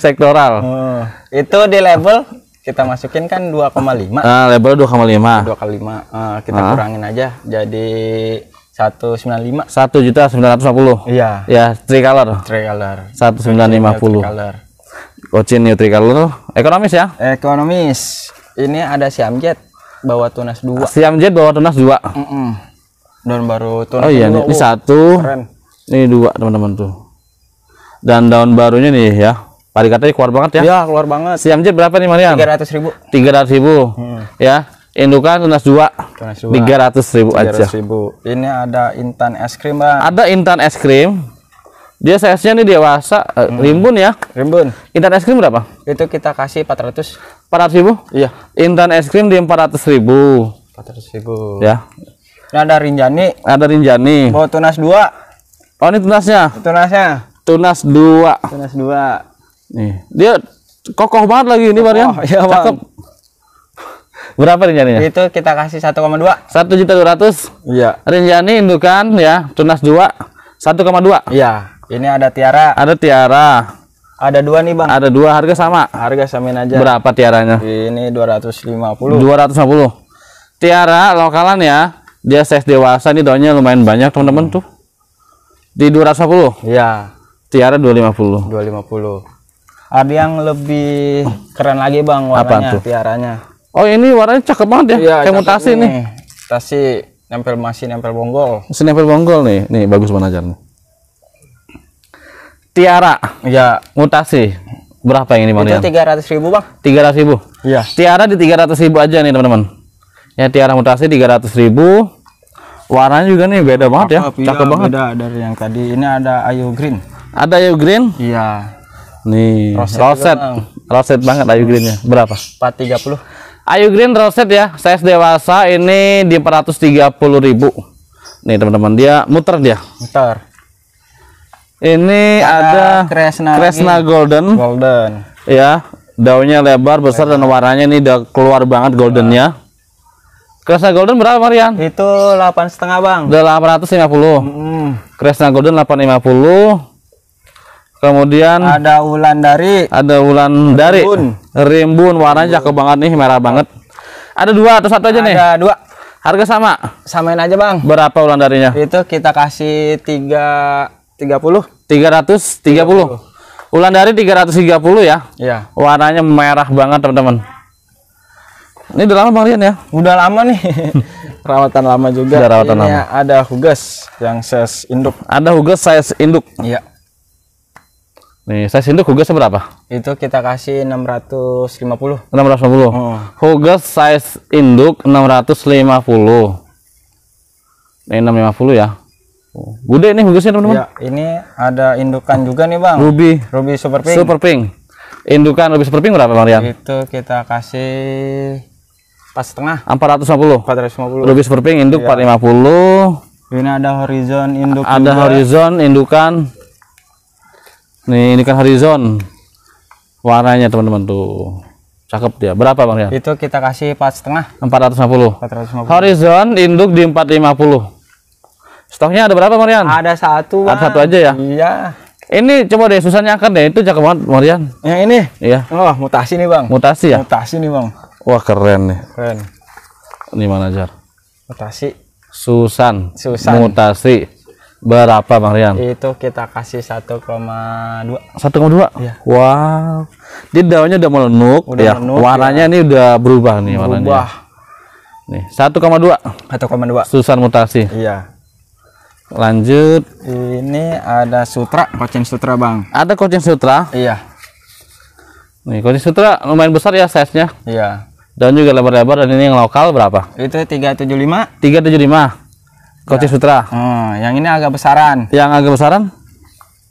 sektoral. Oh. Itu di level kita masukin kan 2,5. Ah, level 2,5. 2,5. Uh, kita ah. kurangin aja jadi 195. 1 juta 950. Iya. Ya, tricolor. Tricolor. 1950. Tricolor. Kocin new tricolor ekonomis ya? Ekonomis. Ini ada siam jet bawa tunas 2. Siam jet bawa tunas 2. Heeh. Mm -mm. Dan baru tunas Oh iya, dua. ini, ini satu. Keren ini dua teman-teman tuh dan daun barunya nih ya katanya keluar banget ya iya keluar banget Siang jet berapa nih Marian 300 ribu 300 ribu hmm. ya indukan tunas dua tiga ratus ribu aja ribu. ini ada intan es krim bang ada intan es krim dia size-nya nih dewasa eh, hmm. rimbun ya rimbun intan es krim berapa itu kita kasih 400 400 ribu iya intan es krim di 400 ribu 400 ribu ya ini ada rinjani ada rinjani mau tunas dua Oh ini tunasnya? Tunasnya. Tunas dua. Tunas dua. Nih dia kokoh banget lagi ini varian. Ya. Oh, iya, Cakep. Berapa rinjani? Itu kita kasih satu koma dua. Satu juta dua ratus. Iya. Rinjani indukan ya, tunas dua. Satu koma dua. Iya. Ini ada tiara. Ada tiara. Ada dua nih, Bang. Ada dua harga sama. Harga samain aja. Berapa tiaranya? Ini dua Dua ratus ratus lima puluh. 250. puluh. Tiara lokalan ya. Dia size dewasa nih daunnya lumayan banyak, teman-teman tuh. Di 250? Iya. Tiara 250. 250. Ada yang lebih keren lagi Bang warnanya tiaranya. Oh, ini warnanya cakep banget ya. ya Kayak mutasi nih. Mutasi nempel masih nempel bonggol. Masih nempel bonggol nih. Nih bagus banget nih. Tiara. ya Mutasi. Berapa yang ini Bang? Itu ratus ribu Bang. ratus ribu. Iya. Tiara di ratus ribu aja nih, teman-teman. Ya, tiara mutasi ratus ribu warnanya juga nih beda banget ya cakep banget beda dari yang tadi ini ada ayu green ada ayu green iya nih roset roset, banget ayu greennya berapa 430 ayu green roset ya size dewasa ini di 430 ribu nih teman-teman dia muter dia muter ini ada, ada Kresna, Kresna Golden. Golden. Ya, daunnya lebar besar dan warnanya ini udah keluar banget goldennya. Kresna Golden berapa Marian? Itu delapan setengah bang. Delapan ratus lima puluh. Hmm. Kresna Golden delapan lima puluh. Kemudian ada ulan dari. Ada Wulandari. Rimbun. Rimbun warnanya cakep banget nih, merah banget. Ada dua atau satu aja ada nih? Ada dua. Harga sama? Samain aja bang. Berapa ulan nya? Itu kita kasih tiga tiga puluh. Tiga ratus tiga puluh. Wulandari tiga ratus tiga puluh ya? Iya. Warnanya merah banget teman-teman. Ini udah lama Bang Rian ya? Udah lama nih. [laughs] rawatan lama juga. Udah rawatan Ini lama. ada hugas yang size induk. Ada hugas size induk. Iya. Nih, size induk hugas berapa? Itu kita kasih 650. 650. Hmm. Hugas size induk 650. Ini 650 ya. Gede nih hugasnya teman-teman. Ya, ini ada indukan juga nih bang. Ruby. Ruby Super Pink. Super Pink. Indukan Ruby Super Pink berapa bang Rian? Itu kita kasih pas setengah 450 450 lebih berping induk iya. lima 450 ini ada horizon induk ada juga. horizon indukan nih kan horizon warnanya teman-teman tuh cakep dia berapa bang ya itu kita kasih empat setengah 450 450 horizon induk di 450 stoknya ada berapa Marian ada satu ada satu aja ya iya ini coba deh susah kan deh itu cakep banget Marian yang ini iya oh mutasi nih bang mutasi ya mutasi nih bang Wah keren nih. Keren. Ini mana Jar? Mutasi. Susan. Susan. Mutasi. Berapa Bang Rian? Itu kita kasih 1,2. 1,2? Iya. Wow. Jadi daunnya udah melenuk udah ya. Melenuk, warnanya ya. ini udah berubah nih berubah. warnanya. Berubah. Nih, koma dua. Susan mutasi. Iya. Lanjut. Ini ada sutra, Kucing sutra, Bang. Ada kucing sutra? Iya. Nih, kucing sutra lumayan besar ya size-nya. Iya. Daun juga lebar-lebar dan ini yang lokal berapa? Itu 375. 375. Koci ya. Sutra. Hmm, yang ini agak besaran. Yang agak besaran?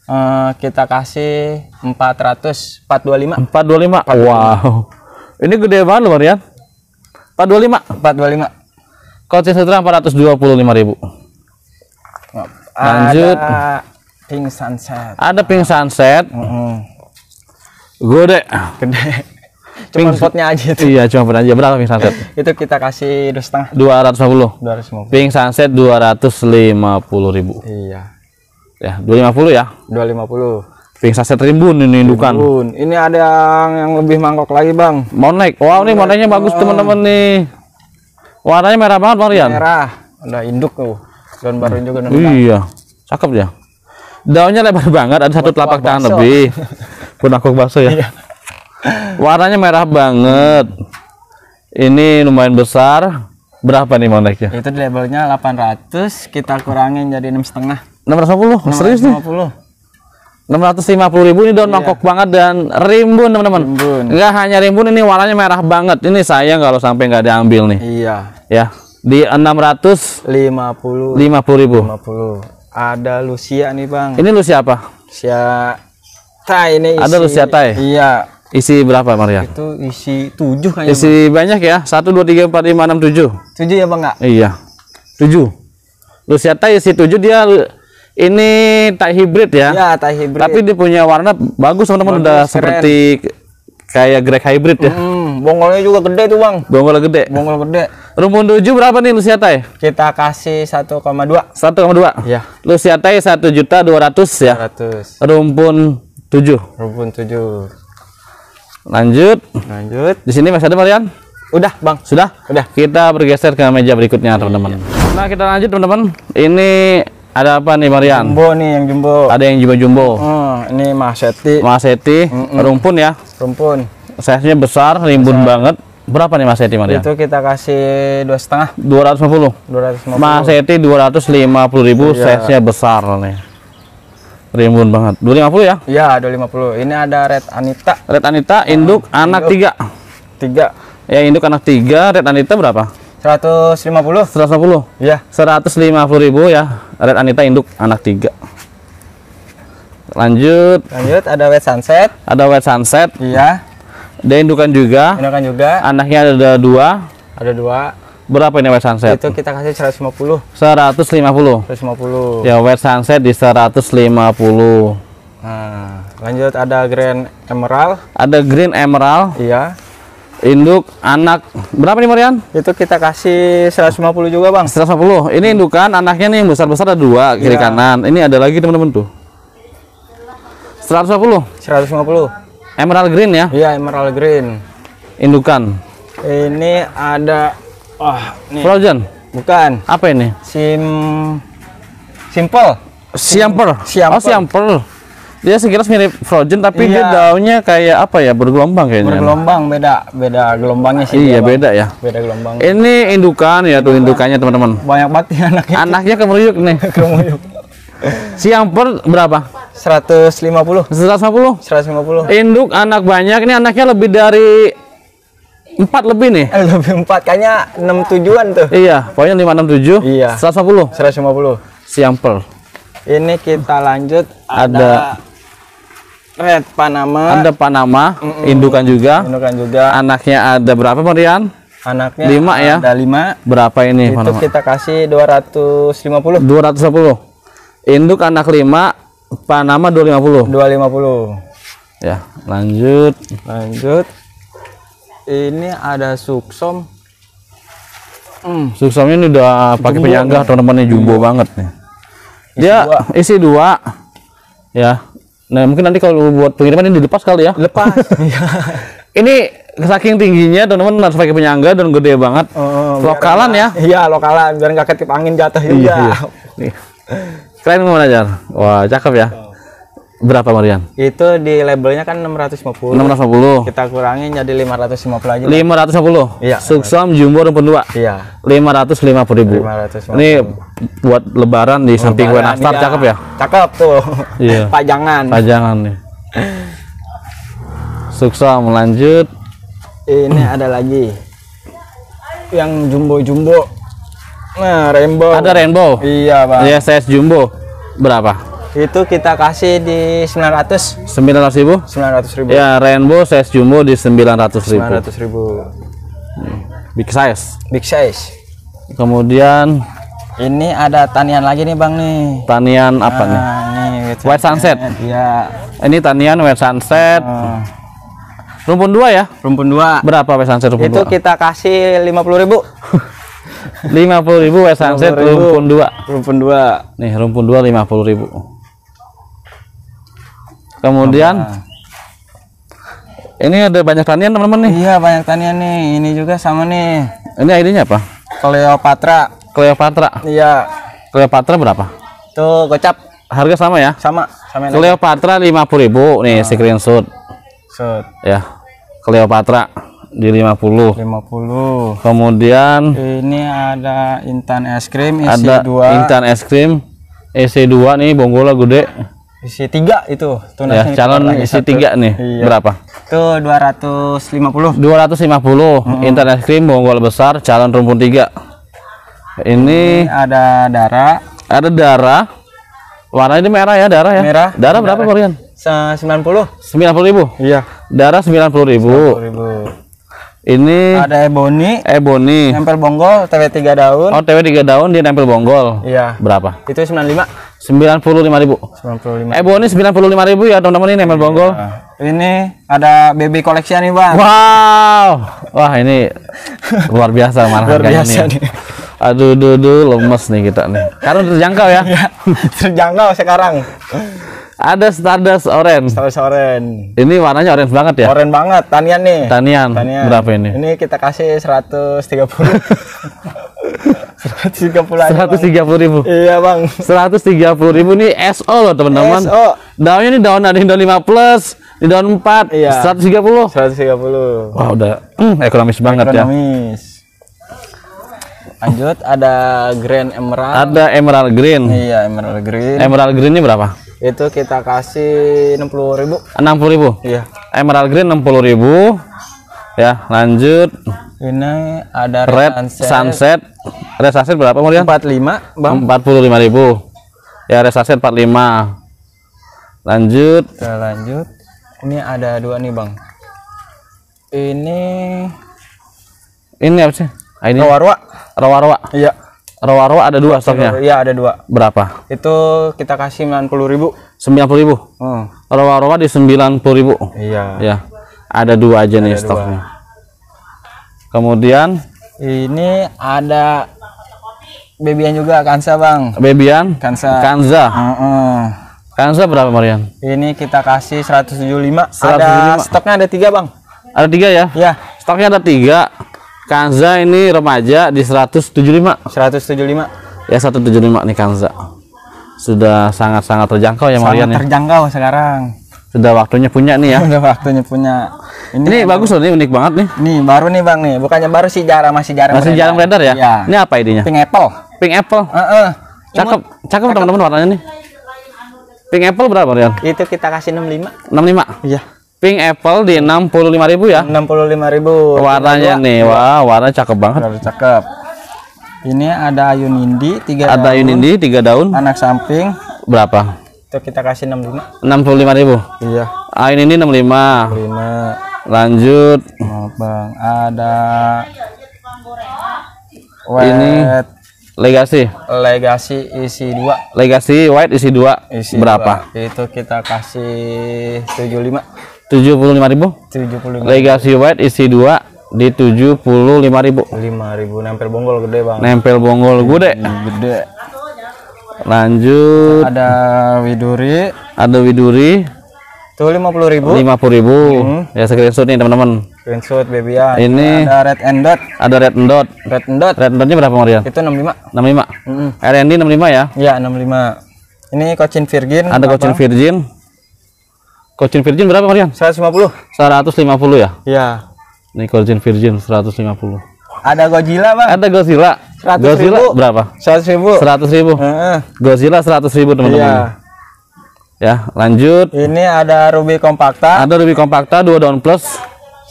Uh, kita kasih 400 425. 425. 425. Wow. Ini gede banget luar ya. 425. 425. Koci Sutra 425.000. Lanjut. Ada Pink Sunset. Ada Pink Sunset. Mm -hmm. Gede. Gede cuma pink, aja itu. Iya, cuma pot aja. Berapa pink sunset? [laughs] itu kita kasih dua setengah. Dua ratus lima puluh. Dua Pink sunset dua ratus lima puluh ribu. Iya. Ya, dua lima puluh ya. Dua lima puluh. Pink sunset rimbun ini indukan. Rimbun. Ini ada yang, yang lebih mangkok lagi bang. mau naik Wow, nih moneknya iya. bagus teman-teman nih. Warnanya merah banget bang Rian. Merah. Ada induk tuh. Daun baru juga. nih. Iya. Cakep ya. Daunnya lebar banget. Ada satu telapak tangan lebih. Pun [laughs] aku bakso ya. Iya warnanya merah banget ini lumayan besar berapa nih moneknya itu di labelnya 800 kita kurangin jadi enam setengah 650 serius nih 650 ribu ini daun iya. mangkok banget dan rimbun teman-teman enggak hanya rimbun ini warnanya merah banget ini sayang kalau sampai nggak diambil nih iya ya di 650 50 ribu 50 ada Lucia nih Bang ini Lucia apa Lucia Thai ini ada Lucia Thai iya Isi berapa Maria? Itu isi tujuh kayaknya. Isi bang. banyak ya. satu dua tiga empat lima enam tujuh tujuh ya, Bang enggak? Iya. 7. siapa isi tujuh dia ini tak hybrid ya. Iya, tak hybrid. Tapi dia punya warna bagus, teman-teman. Udah keren. seperti kayak Greg hybrid ya. Mm, Bonggolnya juga gede tuh, Bang. Bonggol gede. Bonggol gede. Rumpun tujuh berapa nih Lusiata ya? Kita kasih 1,2. 1,2. Iya. Lusiata satu juta dua ratus ya. 200. Rumpun tujuh Rumpun tujuh Lanjut. Lanjut. Di sini masih ada Marian? Udah, Bang. Sudah? Udah. Kita bergeser ke meja berikutnya, iya. teman-teman. Iya. Nah, kita lanjut, teman-teman. Ini ada apa nih Marian? Jumbo nih yang jumbo. Ada yang jumbo jumbo. Hmm, ini maseti. Maseti, mm -mm. rumpun ya? Rumpun. Size-nya besar, rimbun besar. banget. Berapa nih Maseti Marian? Itu kita kasih dua setengah. Dua ratus lima puluh. Dua ratus lima puluh. Maseti dua ratus lima puluh ribu, iya. size-nya besar nih. Rimbun banget. 250 ya? Iya, 250. Ini ada Red Anita. Red Anita induk ah, anak tiga tiga Ya, induk anak tiga Red Anita berapa? 150. 150. Iya. puluh ribu ya. Red Anita induk anak tiga Lanjut. Lanjut ada Wet Sunset. Ada Wet Sunset. Iya. Dia indukan juga. Indukan juga. Anaknya ada dua. Ada dua berapa ini wet sunset? Itu kita kasih 150. 150. 150. Ya wet sunset di 150. Nah, lanjut ada green emerald. Ada green emerald. Iya. Induk anak berapa nih Marian? Itu kita kasih 150 juga bang. 150. Ini indukan anaknya nih yang besar besar ada dua iya. kiri iya. kanan. Ini ada lagi teman-teman tuh. 150. 150. Emerald green ya? Iya emerald green. Indukan. Ini ada Wah, ini. Frozen. Bukan. Apa ini? Sim simple. Siamper. Oh, siamper. Oh, siamper. Dia sekilas mirip Frozen tapi iya. dia daunnya kayak apa ya? Bergelombang kayaknya. Bergelombang beda, beda gelombangnya sih. Iya, beda ya. Beda gelombang. Ini indukan ya tuh indukannya teman-teman. Banyak banget ya anaknya. Anaknya kemeruyuk nih. [laughs] kemeruyuk. Siamper berapa? 150. 150. 150. Induk anak banyak. Ini anaknya lebih dari empat lebih nih eh, lebih empat kayaknya enam tujuan tuh iya pokoknya lima enam tujuh iya seratus lima puluh seratus lima puluh siampel ini kita lanjut ada, ada red panama ada panama mm -mm. indukan juga indukan juga anaknya ada berapa Marian anaknya lima ya ada lima berapa ini itu panama? kita kasih dua dua ratus lima puluh ratus sepuluh induk anak lima panama dua dua lima puluh lima puluh ya lanjut lanjut ini ada suksom hmm. suksomnya ini udah ah, pakai penyangga teman-teman ini jumbo iya. banget nih dia isi dua, isi dua. ya nah mungkin nanti kalau buat pengiriman ini dilepas kali ya lepas [laughs] iya. ini saking tingginya teman-teman harus pakai penyangga dan gede banget oh, oh lokalan ya iya lokalan biar nggak ketip angin jatuh juga iya, iya. keren gimana Jar? wah cakep ya berapa Marian? Itu di labelnya kan 650. 650. Kita kurangin jadi 550 aja. 550. Iya. Suksom Jumbo rumpun dua. Iya. 550 ribu. 550. Ini buat lebaran di lebaran, samping Wenastar iya. cakep ya? Cakep tuh. Iya. [laughs] Pajangan. Pajangan nih. Suksom lanjut. Ini [clears throat] ada lagi. Yang jumbo-jumbo. Nah, rainbow. Ada rainbow. Iya, Pak. Iya, yes, saya jumbo. Berapa? Itu kita kasih di 900. 900 ribu? 900 ribu. Ya, Rainbow size jumbo di 900 ribu. 900 ribu. Hmm. Big size. Big size. Kemudian ini ada tanian lagi nih bang nih. Tanian apa nah, nih? nih White Sunset. ya Ini tanian White Sunset. Oh. Rumpun dua ya? Rumpun dua. Berapa White Sunset rumpun Itu dua? kita kasih lima puluh ribu. [laughs] Lima puluh ribu White Sunset rumpun dua. Rumpun dua. Nih rumpun dua lima puluh ribu kemudian ini ada banyak tanian teman-teman nih iya banyak tanian nih ini juga sama nih ini id apa Cleopatra Cleopatra iya Cleopatra berapa tuh gocap harga sama ya sama sama Cleopatra lima puluh ribu nih nah. screenshot Shoot. ya Cleopatra di 50 50 kemudian ini ada intan es krim isi ada 2 intan es krim EC2 nih bonggola gede isi tiga itu tunasnya ya, calon isi tiga nih iya. berapa itu 250 250 hmm. internet krim bonggol besar calon rumpun tiga ini, ini ada darah ada darah warna ini merah ya darah ya merah darah berapa Korean 90 90 ribu iya darah 90 ribu, 90 ribu. Ini ada ebony. Ebony. Nempel bonggol, TW 3 daun. Oh, TW 3 daun dia nempel bonggol. Iya. Berapa? Itu 95. 95 ribu. 95. Eh, bonus 95 ribu ya teman-teman ini Emel iya. Bonggol. Ya. Ini ada baby koleksi nih, Bang. Wow. Wah, ini [laughs] luar biasa mana Luar biasa ini. nih. Aduh, aduh, aduh, lemes nih kita nih. Karena terjangkau ya. Iya, [laughs] terjangkau sekarang. Ada Stardust Orange. Stardust Orange. Ini warnanya orange banget ya? Orange banget, Tanian nih. Tanian. Tanian. Berapa ini? Ini kita kasih 130. 130 [laughs] puluh ribu iya bang 130 ribu ini SO loh teman-teman SO daunnya ini daun ada Indo daun 5 plus di daun iya. puluh. Seratus tiga puluh. wah udah hmm, ekonomis banget ekonomis. ya ekonomis Lanjut ada Grand Emerald. Ada Emerald Green. Iya, Emerald Green. Emerald Greennya berapa? Itu kita kasih 60.000. 60.000. Iya. Emerald Green 60.000. Ya, lanjut. Ini ada Red, Red Sunset. Sunset. Red Sunset berapa kemudian? 45, 45.000. Ya, Red Sunset 45. Lanjut. Kita lanjut. Ini ada dua nih, Bang. Ini ini apa sih? Ah, ini rawa-rawa. Rawa-rawa. Iya. Rawa-rawa ada dua stoknya. Iya, iya, ada dua. Berapa? Itu kita kasih sembilan puluh ribu, puluh ribu Hmm. Rawa-rawa di sembilan puluh ribu, Iya. Ya. Ada dua aja ada nih dua. stoknya. Kemudian ini ada Bebian juga Kansa, Bang. Bebian? Kansa. Kansa. Uh -uh. Kansa berapa, Marian? Ini kita kasih seratus tujuh 175. 175. Ada stoknya ada tiga Bang. Ada tiga ya? Ya. Stoknya ada tiga Kanza ini remaja di 175. 175. Ya 175 nih Kanza. Sudah sangat-sangat terjangkau ya Marian Sangat terjangkau sekarang. Sudah waktunya punya nih ya. Sudah waktunya punya. Ini, ini kan bagus loh, ini unik banget nih. Nih, baru nih Bang nih. Bukannya baru sih jarang masih jarang. Masih jarang beredar ya? Iya. Ini apa idenya? Pink apple. Pink apple. Uh -uh. Cakep, cakep, teman-teman warnanya nih. Pink apple berapa, Rian? Itu kita kasih 65. 65? Iya pink apple di 65.000 ya? 65.000. Warnanya nih, wah, warna cakep banget. Warna cakep. Ini ada ayun indi 3 Ada ayun indi 3 daun. Anak samping berapa? Itu kita kasih 65. 65.000. Iya. Ayun indi 65. 65. Lanjut. Oh, bang, ada Wet. Ini Legacy. Legacy isi dua Legacy white isi dua Isi berapa? Dua. Itu kita kasih 75 tujuh puluh ribu. 75 Legacy white isi dua di tujuh puluh lima ribu. lima ribu nempel bonggol gede bang nempel bonggol gede gede lanjut ada widuri ada widuri lima itu 50.000 ribu. hmm. ya screenshot nih teman-teman screenshot baby ya ini ada red and dot ada red and dot red and dot red and dotnya berapa Marian itu 65 65 mm -hmm. RND 65 ya iya lima. ini kocin Virgin ada kocin Virgin Kocin virgin berapa Marian? 150. 150 ya? Iya. Ini kocin virgin 150. Ada Godzilla, Bang. Ada Godzilla. 100 Godzilla ribu. berapa? 100 ribu. 100 ribu. Uh -uh. Godzilla 100 ribu, teman-teman. Iya. Ya, lanjut. Ini ada Ruby Compacta. Ada Ruby Compacta 2 down plus.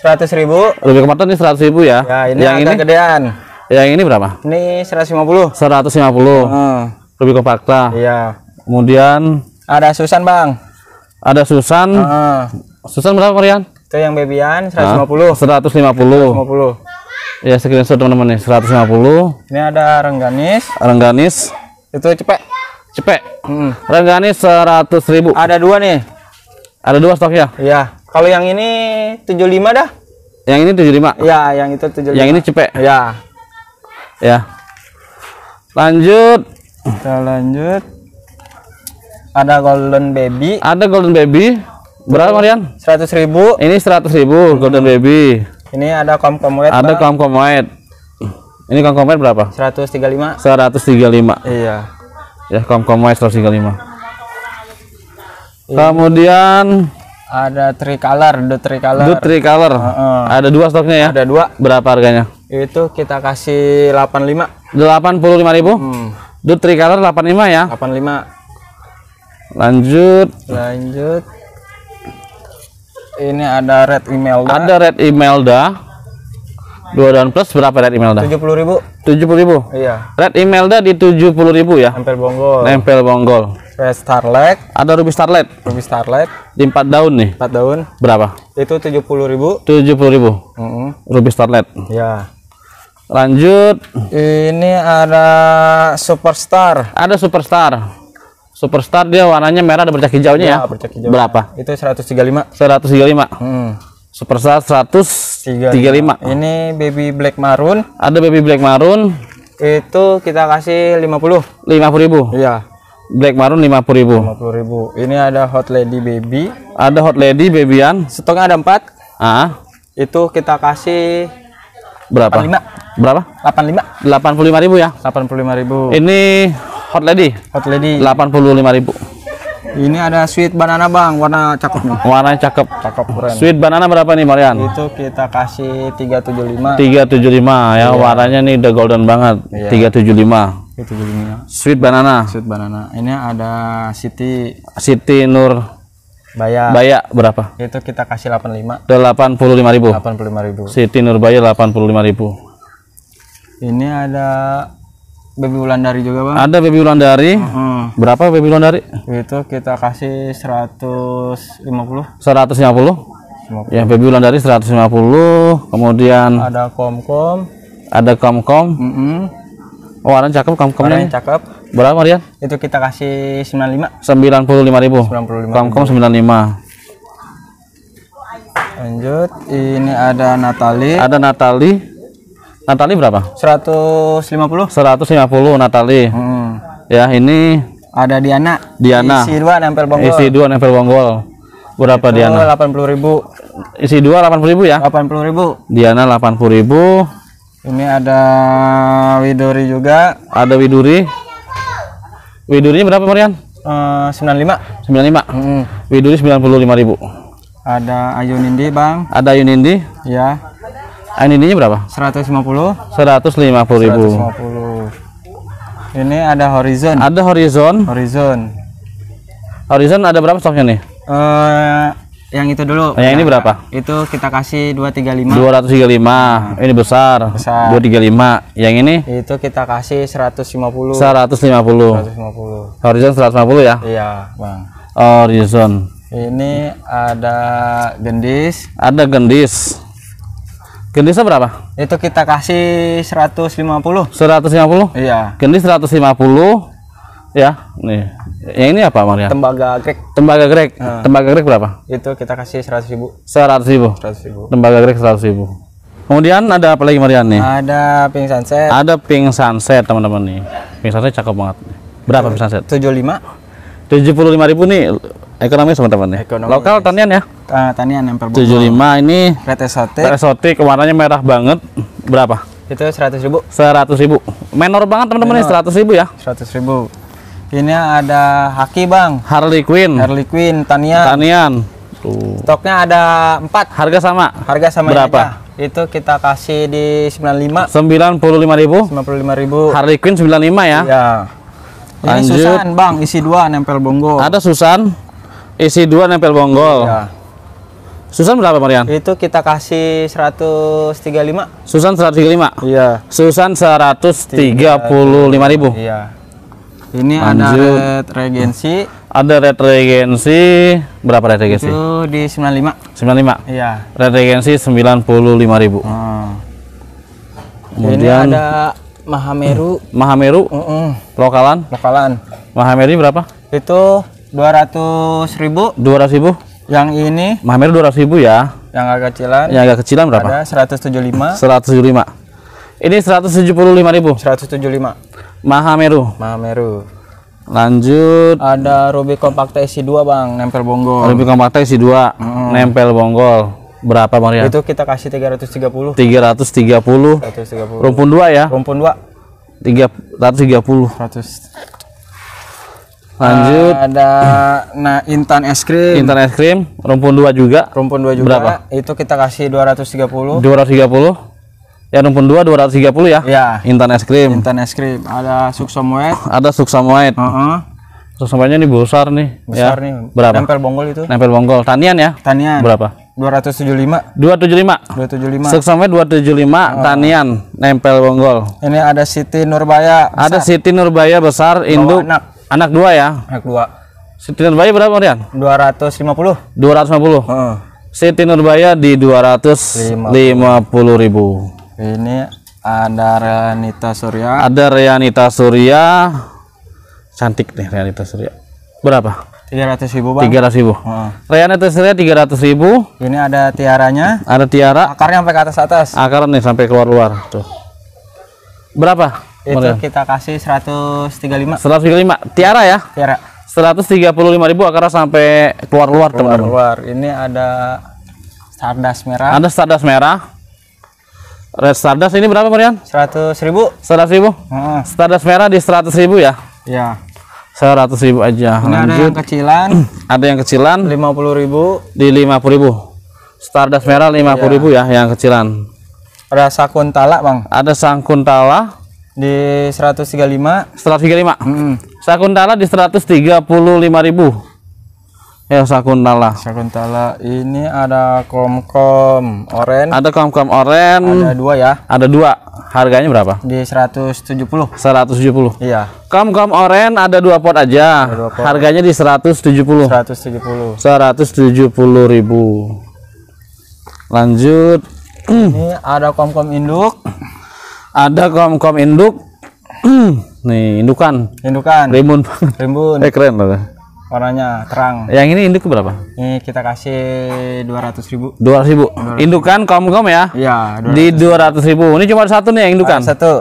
100 ribu. Ruby Compacta ini 100 ribu ya. Ya, ini yang ini gedean. Yang ini berapa? Ini 150. 150. Heeh. Uh. Ruby Compacta. Iya. Kemudian ada Susan, Bang ada Susan uh, Susan berapa Rian? itu yang babyan 150 uh, 150 150 ya sudah teman-teman nih 150 ini ada rengganis rengganis itu cepet cepet hmm. rengganis 100 ribu ada dua nih ada dua ya? iya kalau yang ini 75 dah yang ini 75 ya yang itu 75 yang ini cepet ya ya lanjut kita lanjut ada Golden Baby. Ada Golden Baby. Berapa Marian? Seratus ribu. Ini seratus ribu Golden hmm. Baby. Ini ada kom White. Ada kom kom White. Ini kom White berapa? 135. 135. Iya. Ya kom White 135. lima. Iya. Kemudian ada tricolor, the tricolor. The tricolor. Uh -uh. Ada dua stoknya ya? Ada dua. Berapa harganya? Itu kita kasih 85. 85.000. Hmm. The tricolor 85 ya? 85 lanjut lanjut ini ada red email dah. ada red email dah dua dan plus berapa red email dah tujuh puluh ribu tujuh puluh ribu iya red email dah di tujuh puluh ribu ya nempel bonggol nempel bonggol red starlet ada ruby starlet ruby starlet di empat daun nih empat daun berapa itu tujuh puluh ribu tujuh puluh ribu mm -hmm. ruby starlet ya lanjut ini ada superstar ada superstar Superstar dia warnanya merah ada bercak hijaunya ya. ya. Bercak hijau. Berapa? Itu 135. 135. Hmm. Superstar 135. 35. Ini baby black maroon. Ada baby black maroon. Itu kita kasih 50. 50 Iya. Black maroon 50 50 ribu. Ini ada hot lady baby. Ada hot lady babyan. Stoknya ada 4. Ah. Itu kita kasih berapa? 85. Berapa? 85. 85 ya. 85 Ini Hot Lady. Hot Lady. 85.000. Ini ada sweet banana Bang, warna cakep nih. warna cakep. Cakep keren. Sweet banana berapa nih Marian? Itu kita kasih 375. 375 ya, iya. warnanya nih udah golden banget. Iya. 375. 375. Sweet banana. Sweet banana. Ini ada Siti Siti Nur bayar. Bayar berapa? Itu kita kasih 85. 85.000. 85.000. Siti Bayak 85.000. Ini ada baby Wulandari juga bang ada baby Wulandari uh -huh. berapa baby Wulandari itu kita kasih 150 150 ya baby Wulandari 150 kemudian ada komkom ada komkom mm -hmm. oh ada cakep komkomnya ada cakep berapa Marian itu kita kasih 95 95 ribu 95 komkom 95 lanjut ini ada Natali ada Natali Natali berapa? 150. 150 Natali. Hmm. Ya, ini ada Diana. Diana. Isi 2 nempel bonggol. Isi 2 nempel bonggol. Berapa Itu Diana? 80.000. Isi 2 80.000 ya? 80.000. Diana 80.000. Ini ada Widuri juga. Ada Widuri. Widurinya berapa, Marian? Uh, 95. 95. Hmm. Widuri 95.000. Ada Ayunindi, Bang. Ada Ayunindi? Ya ini Anininya berapa? 150. 150000 150. Ini ada Horizon. Ada Horizon. Horizon. Horizon ada berapa stoknya nih? Eh uh, yang itu dulu. Nah, yang ini nah, berapa? Itu kita kasih 235. 235. Nah. Ini besar. Besar. 235. Yang ini? Itu kita kasih 150. 150. 150. Horizon 150 ya? Iya, Bang. Horizon. Ini ada gendis. Ada gendis. Gendisnya berapa? Itu kita kasih 150. 150? Iya. Gendis 150. Ya, nih. Yang ini apa, Maria? Tembaga grek. Tembaga grek. Hmm. Tembaga grek berapa? Itu kita kasih seratus ribu. 100 ribu. 100 ribu. Tembaga grek seratus ribu. Kemudian ada apa lagi Marian nih? Ada Pink Sunset. Ada Pink Sunset teman-teman nih. Pink Sunset cakep banget. Berapa Pink Sunset? puluh lima ribu nih ekonomis teman-teman ya. Ekonomis. Lokal tanian ya. Uh, tanian yang perbukal. 75 ini red exotic. Red exotic warnanya merah banget. Berapa? Itu 100 ribu. 100 ribu. Menor banget teman-teman ini 100 ribu ya. 100 ribu. Ini ada Haki bang. Harley Quinn. Harley Quinn tanian. Tanian. Tuh. Stoknya ada empat. Harga sama. Harga sama. Berapa? Aja itu kita kasih di 95 95 ribu 95 ribu Harley Quinn 95 ya
iya ini Susan
bang isi dua nempel bonggo. ada Susan Isi dua nempel bonggol. Iya. Susan berapa Marian? Itu kita kasih 135. Susan 135. Iya. Susan 135 ribu. Iya. Ini Lanjut. ada regensi. Ada red regensi. Berapa red regensi? Itu di 95. 95. Iya. Red regensi 95.000. Hmm. Kemudian ini ada Mahameru. Mahameru. Mm -mm. Lokalan. Lokalan. Mahameru berapa? Itu 200 ribu 200 ribu yang ini mahmer 200 ribu ya yang agak kecilan yang agak kecilan berapa ada 175 175 ini 175 ribu 175 Mahameru Mahameru lanjut ada Ruby Compact isi 2 Bang nempel bonggol Ruby Compact isi 2 hmm. nempel bonggol berapa Bang Rian? itu kita kasih 330 330 130 rumpun 2 ya rumpun 2 330 100
lanjut uh,
ada nah intan es krim intan es krim rumpun dua juga rumpun dua juga berapa itu kita kasih 230 230 ya rumpun dua 230 ya ya intan es krim intan es krim ada suksamoet ada suksamoet uh -huh. nih besar nih besar ya. nih berapa nempel bonggol itu nempel bonggol tanian ya tanian berapa 275 275 275 Suksamnya 275 oh. Tanian nempel bonggol ini ada Siti Nurbaya besar. ada Siti Nurbaya besar induk anak Anak dua ya? Anak dua. Siti Nurbaya berapa Rian? 250. 250. Uh. Siti Nurbaya di 250 ribu. Ini ada Rianita Surya. Ada Rianita Surya. Cantik nih Rianita Surya. Berapa? 300 ribu bang. 300 ribu. Uh. Rianita Surya 300 ribu. Ini ada tiaranya. Ada tiara. Akarnya sampai ke atas atas. Akarnya nih sampai keluar luar tuh. Berapa? itu Mereka. kita kasih 135 135 tiara ya tiara 135 ribu akarnya sampai keluar-keluar teman-teman keluar ini ada sardas merah ada sardas merah Red sardas ini berapa Marian? 100 ribu 100 ribu? Hmm. sardas merah di 100 ribu ya? Iya 100 ribu aja ini ada yang kecilan [clears throat] ada yang kecilan 50 ribu di 50 ribu Stardust merah 50 ya. ribu iya. ya yang kecilan ada sakuntala bang ada sakuntala di 135. 135. Hmm. Sakuntala di 135 ribu. Ya Sakuntala. Sakuntala ini ada komkom -kom oren. Ada komkom -kom oren. Ada dua ya. Ada dua. Harganya berapa? Di 170. 170. Iya. Komkom -kom oren ada dua pot aja. Ada dua pot. Harganya di 170. 170. 170 ribu. Lanjut. Ini ada komkom induk ada kom kom induk hmm, nih indukan indukan rimbun rimbun eh keren banget. warnanya terang yang ini induk berapa ini kita kasih dua ratus ribu dua ribu indukan kom kom ya iya di dua ratus ribu ini cuma satu nih yang indukan ah, satu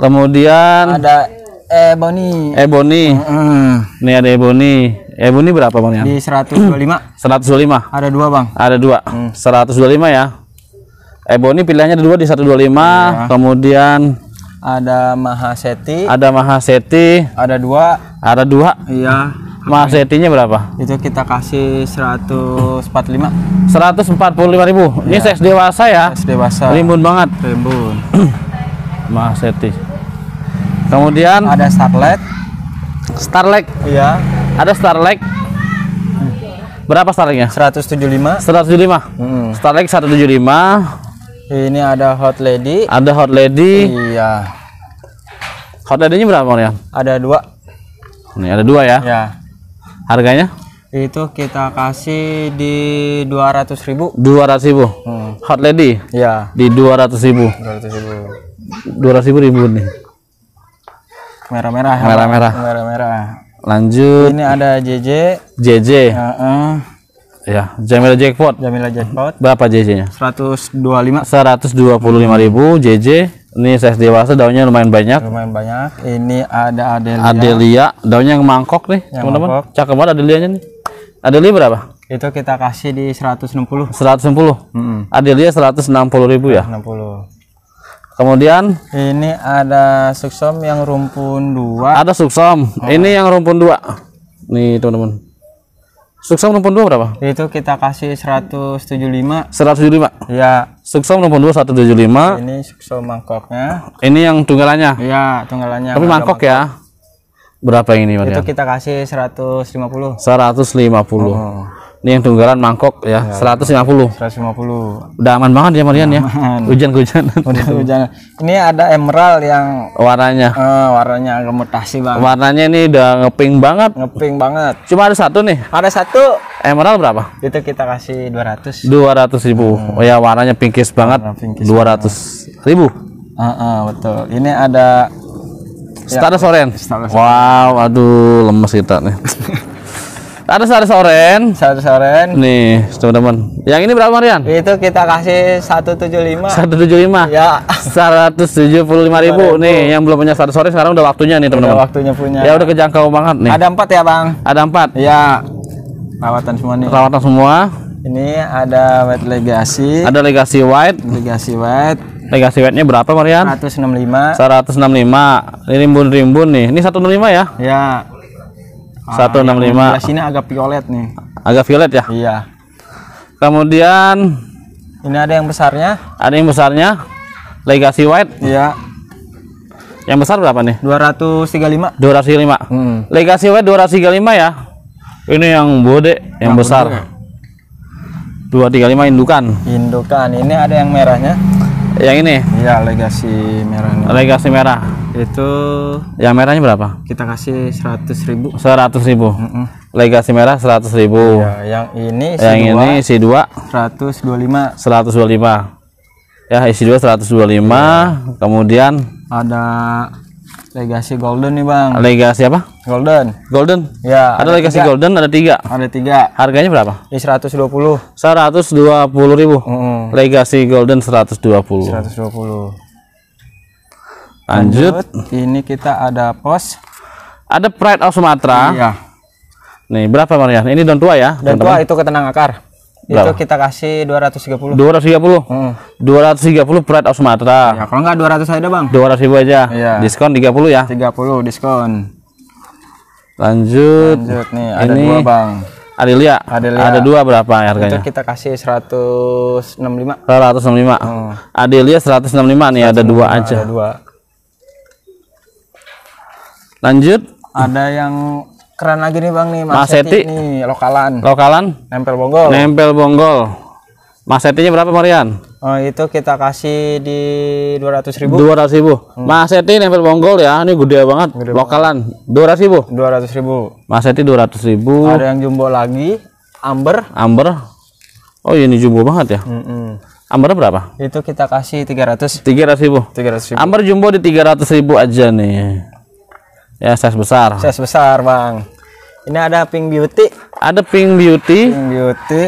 kemudian ada Ebony. Ebony. Mm. Nih ada Ebony. Ebony berapa bang ya? Di 125. 125. Ada dua bang. Ada dua. Mm. 125 ya. Ebony eh, pilihannya ada dua di 125, ya. kemudian ada Mahaseti. Ada Mahaseti. Ada dua. Ada dua. Iya. Mahasetinya berapa? Itu kita kasih 145. 145 ribu. Iya. Ini seks dewasa ya? Seks dewasa. Rimbun banget. Rimbun. [clears throat] Mahaseti. Kemudian ada Starlight. Starlight. Iya. Ada Starlight. Berapa Starlightnya? 175. 175. Hmm. Starlight 175. Ini ada hot lady. Ada hot lady. Iya. Hot lady-nya berapa, ya? Ada dua. ini ada dua ya? Ya. Harganya? Itu kita kasih di dua ratus ribu. dua ratus ribu? Hmm. Hot lady? Ya. Di dua ratus ribu? ratus ribu. dua ribu ribu nih. Merah-merah. Merah-merah. Merah-merah. Lanjut. Ini ada JJ. JJ. Uh -uh. Ya, Jamila Jackpot. Jamila Jackpot. Berapa JJ-nya? 125. ribu JJ. Ini size dewasa daunnya lumayan banyak. Lumayan banyak. Ini ada Adelia. Adelia, daunnya yang mangkok nih, teman-teman. Cakep banget nya nih. Adelia berapa? itu kita kasih di 160 160 mm -hmm. Adelia 160 ribu ya 60 kemudian ini ada suksom yang rumpun dua ada suksom oh. ini yang rumpun dua nih teman-teman Suksom nomor 2 berapa? Itu kita kasih 175. 175. Iya. Suksom nomor 2 175. Ini suksom mangkoknya. Ini yang tunggalannya. Iya, tunggalannya. Tapi mangkok, mangkok ya. Berapa yang ini, Mas? Itu ya? kita kasih 150. 150. Oh. Ini yang tunggalan mangkok ya, ya 150. 150. Udah aman banget ya Marian ya. Hujan hujan [laughs] hujan. Ini ada emerald yang warnanya. Uh, warnanya agak mutasi banget. Warnanya ini udah ngeping banget. Ngeping banget. Cuma ada satu nih. Ada satu. Emerald berapa? Itu kita kasih 200. 200 ribu. Hmm. Oh ya warnanya pinkish banget. Warna 200 banget. ribu. Uh, uh, betul. Ini ada Stardust ya, Wow, aduh lemes kita nih. [laughs] Ada saris oren. Saris oren. Nih, teman-teman. Yang ini berapa, Marian? Itu kita kasih 175. 175. Ya. 175 ribu. Nih, yang belum punya saris oren sekarang udah waktunya nih, teman-teman. waktunya punya. Ya udah kejangkau banget nih. Ada empat ya, Bang? Ada empat. Ya. Perawatan semua nih. Perawatan semua. Ini ada white legacy. Ada legacy white. Legacy white. Legacy white berapa, Marian? 165. 165. Ini rimbun-rimbun nih. Ini 165 ya? Ya.
Ah, satu 165. Di sini
agak violet nih. Agak violet ya? Iya. Kemudian ini ada yang besarnya. Ada yang besarnya. Legacy White. Iya. Yang besar berapa nih? dua ratus tiga lima 235. 235. lima hmm. Legacy White dua ratus tiga lima ya. Ini yang bode yang nah, besar. Dua tiga lima indukan. Indukan. Ini ada yang merahnya. Yang ini? Iya, Legacy merah. Legacy merah itu yang merahnya berapa kita kasih seratus ribu seratus ribu mm -mm. legasi merah seratus ribu ya, yang ini yang ini isi dua seratus dua lima seratus dua lima ya isi dua seratus dua lima iya. kemudian ada legasi golden nih bang legasi apa golden golden ya ada, ada legasi golden ada tiga ada tiga harganya berapa di seratus dua puluh seratus dua puluh ribu mm -mm. legasi golden seratus dua seratus dua puluh Lanjut. Ini kita ada pos. Ada Pride of Sumatera. Iya. Nih, berapa Maria Ini daun tua ya? Daun tua itu ketenang akar. Berapa? Itu kita kasih 230. 230. Hmm. 230 Pride of Sumatera. Ya, kalau enggak 200 aja, Bang. 200 ribu aja. Iya. Diskon 30 ya. 30 diskon. Lanjut. Lanjut nih, ini ada dua, Bang. Adelia. Adelia. Ada dua berapa harganya? Itu kita kasih 165. 165. Hmm. Adelia 165 nih 165, ada dua aja. Ada dua. Lanjut. Ada yang keren lagi nih Bang nih, Mas, Mas Seti. Nih, lokalan. Lokalan? Nempel bonggol. Nempel bonggol. Mas Setinya berapa Marian? Oh, itu kita kasih di dua ratus ribu. dua ratus ribu. Hmm. Mas Seti nempel bonggol ya, ini gede banget. Gede Lokalan. dua ratus ribu? dua ratus ribu. Mas Seti ratus ribu. Ada yang jumbo lagi, amber. Amber. Oh, ini jumbo banget ya. Mm -mm. Amber berapa? Itu kita kasih 300. ratus ribu. ratus ribu. Amber jumbo di tiga ratus ribu aja nih. Ya, size besar. Size besar, Bang. Ini ada Pink Beauty. Ada Pink Beauty. Pink Beauty.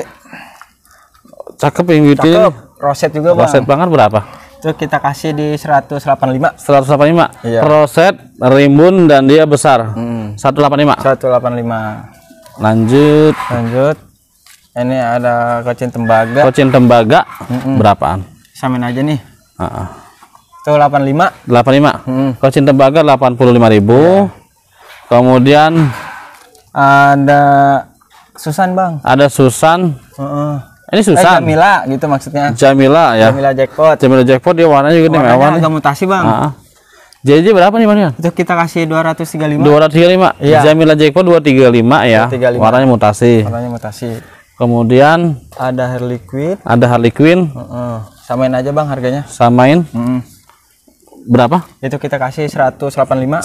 Cakep Pink Beauty. Cakep. Roset juga, Bang. Roset banget berapa? Itu kita kasih di 185. 185. Iya. Roset, rimbun dan dia besar. Hmm. 185. 185. Lanjut. Lanjut. Ini ada kocin tembaga. Kocin tembaga mm -mm. berapaan? Samain aja nih. Uh -uh. Itu 85. 85. Hmm. Kocin tembaga ribu Ya. Kemudian ada Susan, Bang. Ada Susan. Uh -uh. Ini eh, Susan. Eh, Jamila gitu maksudnya. Jamila ya. Jamila jackpot. Jamila jackpot dia warnanya juga warnanya nih mewah. Agak mutasi, Bang. uh -huh. JJ berapa nih Bang? Itu kita kasih 235. 235. Iya. Jamila jackpot 235 ya. 235. Warnanya mutasi. Warnanya mutasi. Kemudian ada Harley Quinn. Ada Harley Quinn. Uh -uh. Samain aja Bang harganya. Samain. Uh -uh berapa? Itu kita kasih 185.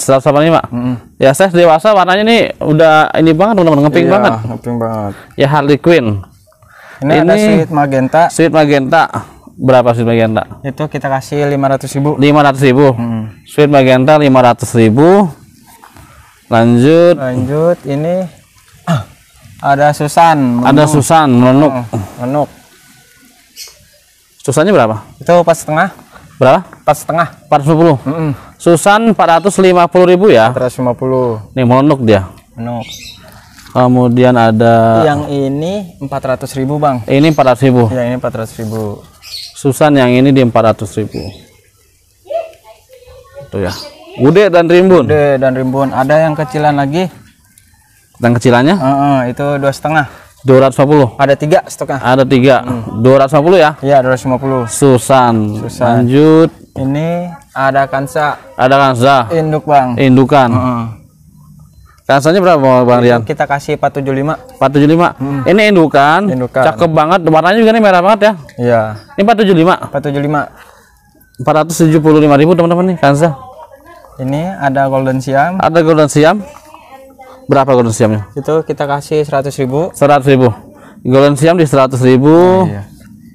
185. Mm -hmm. Ya, saya dewasa warnanya nih udah ini banget, teman-teman, ngeping iya, banget. ngeping banget. Ya Harley Quinn. Ini, ini ada sweet magenta. Sweet magenta. Berapa sweet magenta? Itu kita kasih 500.000. 500.000. Hmm. Sweet magenta 500.000. Lanjut. Lanjut ini [clears throat] ada Susan. Menuk. Ada Susan menuk. Menuk. Susannya berapa? Itu pas setengah berapa? Empat setengah. Empat puluh Susan empat ratus lima puluh ribu ya. Empat ratus lima puluh. Nih monok dia. Monok. Kemudian ada. Yang ini empat ratus ribu bang. Ini empat ratus ribu. Yang ini empat ratus ribu. Susan yang ini di empat ratus ribu. Tuh ya. Ude dan rimbun. Ude dan rimbun. Ada yang kecilan lagi. Dan kecilannya? Uh, uh, itu dua setengah 250. Ada tiga stoknya. Ada tiga. Hmm. 250 ya? Iya, 250. Susan. Susan. Lanjut. Ini ada Kansa. Ada Kansa. Induk, Bang. Indukan. Hmm. Kansanya berapa Bang Rian? Kita kasih 475. 475. Hmm. Ini indukan. Indukan. Cakep banget. Warnanya juga nih merah banget ya. Iya. Ini 475. 475. 475 ribu teman-teman nih Kansa. Ini ada Golden Siam. Ada Golden Siam berapa golden siamnya itu kita kasih seratus ribu seratus ribu golden siam di 100 ribu iya, iya.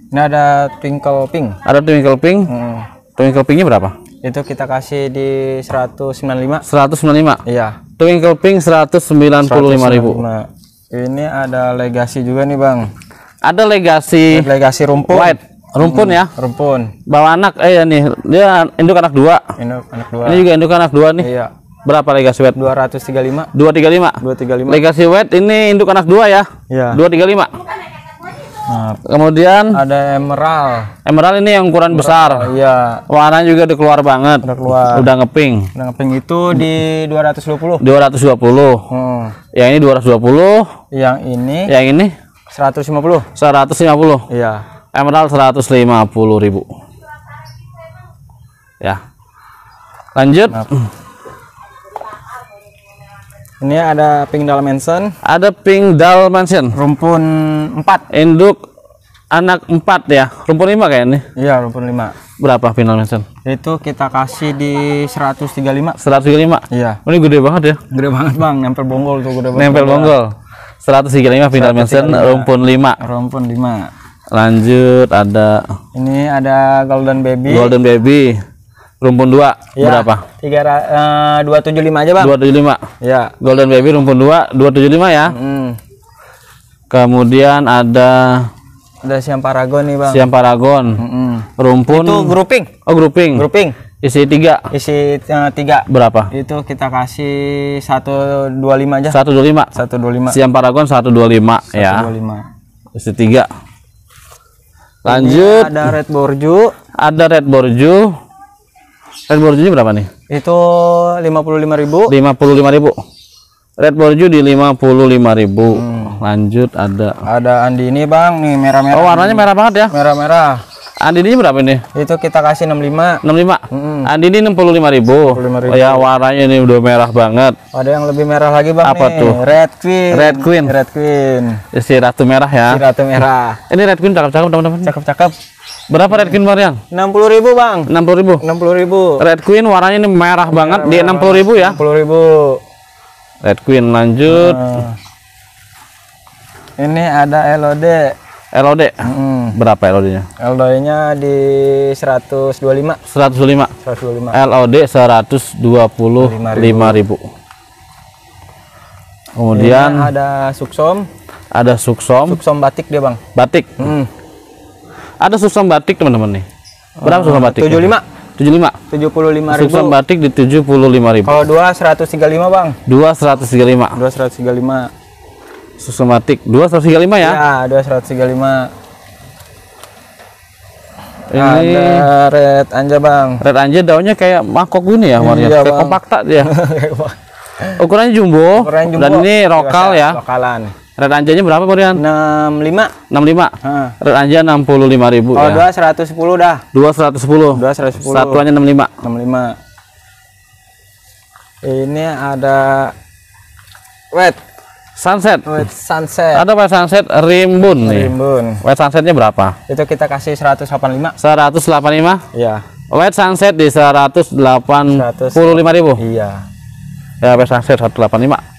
ini ada twinkle pink ada twinkle pink hmm. twinkle pinknya berapa itu kita kasih di 195 195 iya twinkle pink 195 ribu ini ada legasi juga nih bang ada legasi legasi rumpun. white rumpun hmm, ya rumpun bawa anak eh ya nih dia induk anak dua induk anak dua ini juga induk anak dua nih iya berapa legacy wet? 235. 235. 235. Legacy wet ini induk anak dua ya? Iya. 235. Nah, kemudian ada emerald. Emerald ini yang ukuran emerald, besar. Iya. Warna juga udah keluar banget. Udah keluar. Udah ngeping. Udah ngeping itu di 220. 220. Hmm. Yang ini 220. Yang ini. Yang ini 150. 150. Iya. Emerald 150 ribu Ya. Lanjut. Nah, ini ada pink dalmatian. Ada pink dalmatian. Rumpun 4. Induk anak 4 ya. Rumpun 5 kayaknya. Iya, rumpun 5. Berapa pink dalmatian? Itu kita kasih di 135. 135. Iya. Oh, ini gede banget ya. Gede banget, Bang. Nempel bonggol tuh gede banget. Nempel bonggol. 135 pink dalmatian rumpun 5. Rumpun 5. Lanjut ada ini ada golden baby. Golden baby rumpun dua ya, berapa? Tiga eh, dua tujuh lima aja bang. Dua tujuh lima. Ya. Golden baby rumpun dua dua tujuh lima ya. Hmm. Kemudian ada ada siam paragon nih bang. Siam paragon. Hmm Rumpun. Itu grouping. Oh grouping. Grouping. Isi tiga. Isi uh, tiga. Berapa? Itu kita kasih satu dua lima aja. Satu dua lima. Satu dua lima. Siam paragon satu dua lima ya. Satu Isi tiga. Lanjut. Ini ada red borju. Ada red borju Red Borju berapa nih? Itu lima lima Lima puluh puluh ribu. lima ribu. Red Borju di 55.000. Hmm. Lanjut ada. Ada Andi ini, Bang. Nih merah-merah. Oh, warnanya merah banget ya? Merah-merah. Andi ini berapa ini? Itu kita kasih enam lima. Enam lima. Hmm. Andi ini 65.000. Ribu. 65 ribu. Oh ya warnanya ini udah merah banget. Ada yang lebih merah lagi Bang Apa nih. tuh? Red Queen. Red Queen. Red Queen. Si ratu merah ya. Si ratu merah. Ini Red Queen cakep-cakep teman-teman. Cakep-cakep. Berapa Red Queen Bang Rian? 60 ribu Bang. 60 ribu. 60 ribu. Red Queen warnanya ini merah, merah banget merah di 60 ribu ya. 60 ribu. Red Queen lanjut. Nah. Ini ada LOD. LOD. Hmm. Berapa LOD-nya? LOD-nya di 125. 125. 125. LOD 125 ribu. Kemudian ini ada suksom. Ada suksom. Suksom batik dia, Bang. Batik. Hmm ada susam batik teman-teman nih. Berapa oh, susam batik? 75. 75. 75 ribu. Susam batik di 75 ribu. Kalau 2 135, Bang. 2 135. 2 135. Susam batik 2 135 ya? Ya, 2 135. Ini ada red anja, Bang. Red anja daunnya kayak mangkok gini ya warnanya. Iya, kayak kompak tak dia. [laughs] Ukurannya jumbo. Ukurannya jumbo. Dan ini lokal iya, ya. Lokalan. Red anjanya berapa Pak Enam 65. 65. Heeh. Red anja 65.000 ya. Oh, 110 dah. Dua 110. Satuannya 65. 65. Ini ada wet sunset. Wet sunset. Ada wet sunset rimbun nih. Rimbun. Wet sunsetnya berapa? Itu kita kasih 185. 185? Iya. Wet sunset di 185.000. Iya. Ya, wet sunset 185.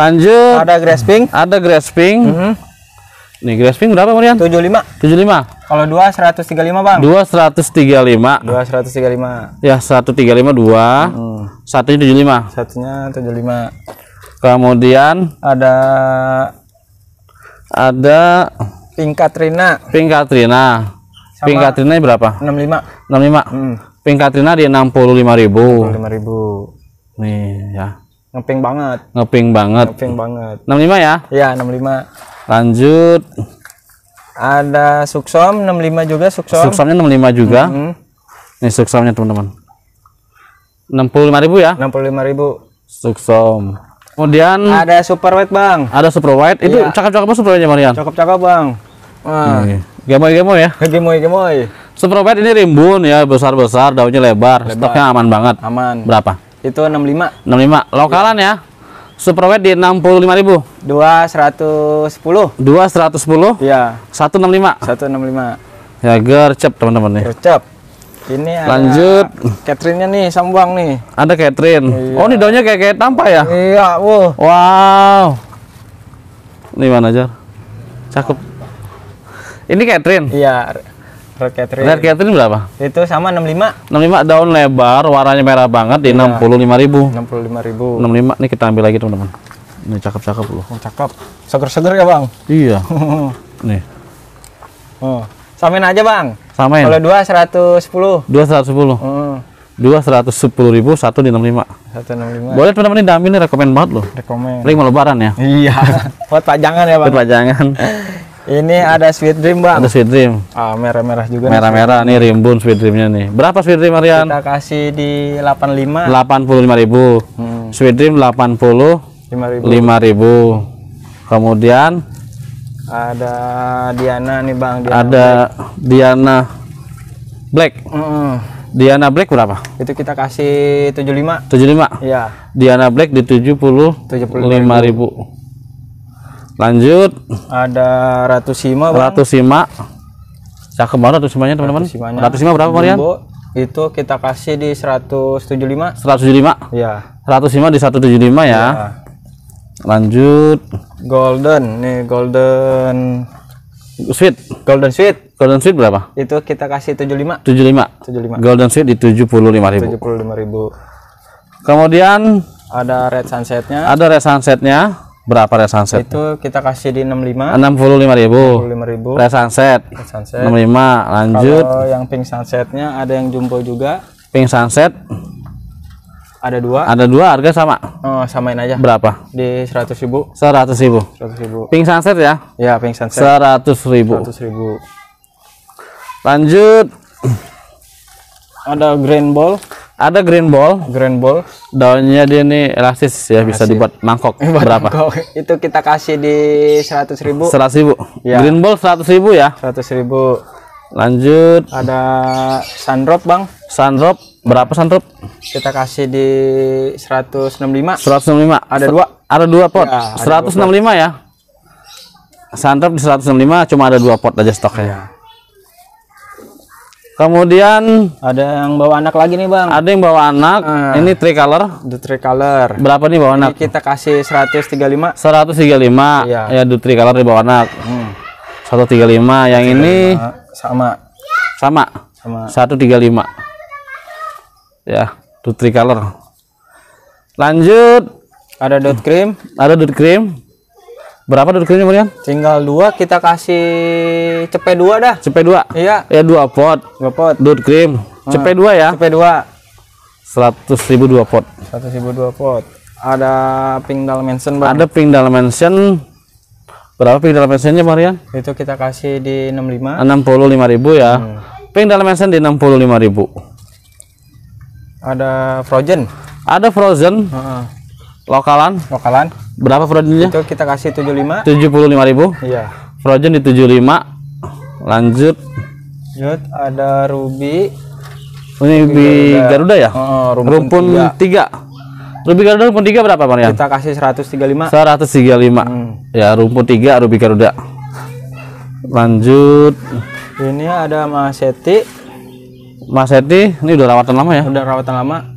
Lanjut. Ada grasping. Ada grasping. Mm -hmm. Nih grasping berapa kemudian 75. 75. Kalau 2 135, Bang. 2 135. 2 135. Ya, 135 2 Hmm. Satunya 75. Satunya 75. Kemudian ada ada Pink Katrina. Pink Katrina. Sama Pink Katrina berapa? 65. 65. Hmm. Pink Katrina di 65.000. 65.000. Nih ya. Ngeping banget. Ngeping banget. Ngeping banget. 65 ya? Iya, 65. Lanjut. Ada suksom 65 juga suksom. Suksomnya 65 juga. Mm -hmm. Nih suksomnya teman-teman. 65.000 ya? 65.000. Suksom. Kemudian ada super white, Bang. Ada super white. Itu cakap iya. cakep-cakep super white-nya, Marian. Cakep-cakep, Bang. Wah. Iya. Gemoy-gemoy ya. Gemoy-gemoy. Super white ini rimbun ya, besar-besar, daunnya lebar. lebar. Stoknya aman banget. Aman. Berapa? Itu 65. 65. Lokalan ya. super wet di 65.000. 2110. 2110? Iya. 165. 165. Ya gercep teman-teman nih. Gercep. Ini ada lanjut Catherine-nya nih sambuang nih. Ada Catherine. Iya. Oh, ini daunnya kayak kayak tampa ya? Iya, wow. Wow. Ini mana, Jar? Cakep. Ini Catherine? Iya. Red Catherine. Red Catherine berapa? Itu sama 65. 65 daun lebar, warnanya merah banget di iya. enam 65.000. 65.000. 65 nih kita ambil lagi teman-teman. Ini cakep-cakep loh. Oh, cakep. Seger-seger ya bang? Iya. [laughs] nih. Oh. Samain aja bang. Samain. Kalau 2 110. 2 110. seratus sepuluh. Dua seratus oh. ribu, satu di 65. 165. Boleh teman-teman ini dami nih, rekomend banget loh. Rekomend. Paling mau lebaran ya. Iya. [laughs] Buat pajangan ya bang. Buat pajangan. [laughs] Ini ada Sweet Dream, Bang. Ada Sweet Dream. Ah, merah-merah juga. Merah-merah nih rimbun Sweet Dreamnya nih. Berapa Sweet Dream Marian? Kita kasih di 85. 85.000. Hmm. Sweet Dream 80 5.000. 5.000. Kemudian ada Diana nih, Bang. Diana ada Black. Diana Black. Mm. Diana Black berapa? Itu kita kasih 75. 75. Iya. Diana Black di 70 75.000 lanjut ada Ratu Sima bang. Ratu Sima cakep banget Ratu Simanya teman-teman Ratu, Simanya. Ratu Sima berapa Marian? itu kita kasih di 175 175 iya. ya 105 di 175 ya, ya. lanjut golden nih golden sweet golden sweet golden sweet berapa itu kita kasih 75 75 75 golden sweet di lima ribu 75 ribu kemudian ada red sunsetnya ada red sunsetnya berapa red sunset? Itu kita kasih di 65. 65 ribu. 65 ribu. Red sunset. Red sunset. 65. Lanjut. Kalau yang pink sunsetnya ada yang jumbo juga. Pink sunset. Ada dua. Ada dua harga sama. Oh, samain aja. Berapa? Di 100 ribu. 100 ribu. 100 ribu. Pink sunset ya? Ya, pink sunset. 100 ribu. 100 ribu. Lanjut. Ada green ball ada green ball green ball daunnya dia ini elastis ya elastis. bisa dibuat mangkok buat eh, berapa mangkok. itu kita kasih di seratus ribu seratus ribu ya. green ball seratus ribu ya seratus ribu lanjut ada sandrop bang sandrop berapa sandrop kita kasih di 165 165 ada dua ada dua pot ya, 165 dua ya? pot. ya sandrop di 165 cuma ada dua pot aja stoknya ya Kemudian ada yang bawa anak lagi nih bang. Ada yang bawa anak. Ah. Ini ini tricolor. The tricolor. Berapa nih bawa anak? Ini kita kasih 135. 135. Iya. Ya the tricolor di bawa anak. Hmm. 135. Yang 135. ini sama. Sama. Sama. 135. Ya, the tricolor. Lanjut. Ada dot cream. Ada dot cream. Berapa duduk ini Burian? Tinggal dua, kita kasih cepe dua dah. Cepe dua? Iya. Ya dua pot. Dua pot. Duduk krim. Ah. Cepe dua ya? Cepe dua. Seratus ribu dua pot. Seratus ribu dua pot. Ada pink dimension, bang. Ada pink dimension. Berapa pink dalmansionnya Marian? Itu kita kasih di enam lima. Enam puluh lima ribu ya. Hmm. Pink dimension di enam puluh lima ribu. Ada frozen. Ada frozen. Uh Lokalan? Lokalan. Berapa frozennya? Itu kita kasih 75. 75 ribu Iya. Frozen di 75. Lanjut. Lanjut ada ruby. Oh, ini ruby Garuda, Garuda ya? Oh, rumpun, rumpun 3. 3. Ruby Garuda rumpun 3 berapa, Pak Rian? Kita kasih 135. 135. Hmm. Ya, rumpun 3 ruby Garuda. Lanjut. Ini ada Maseti. Maseti, ini udah rawatan lama ya? Udah rawatan lama.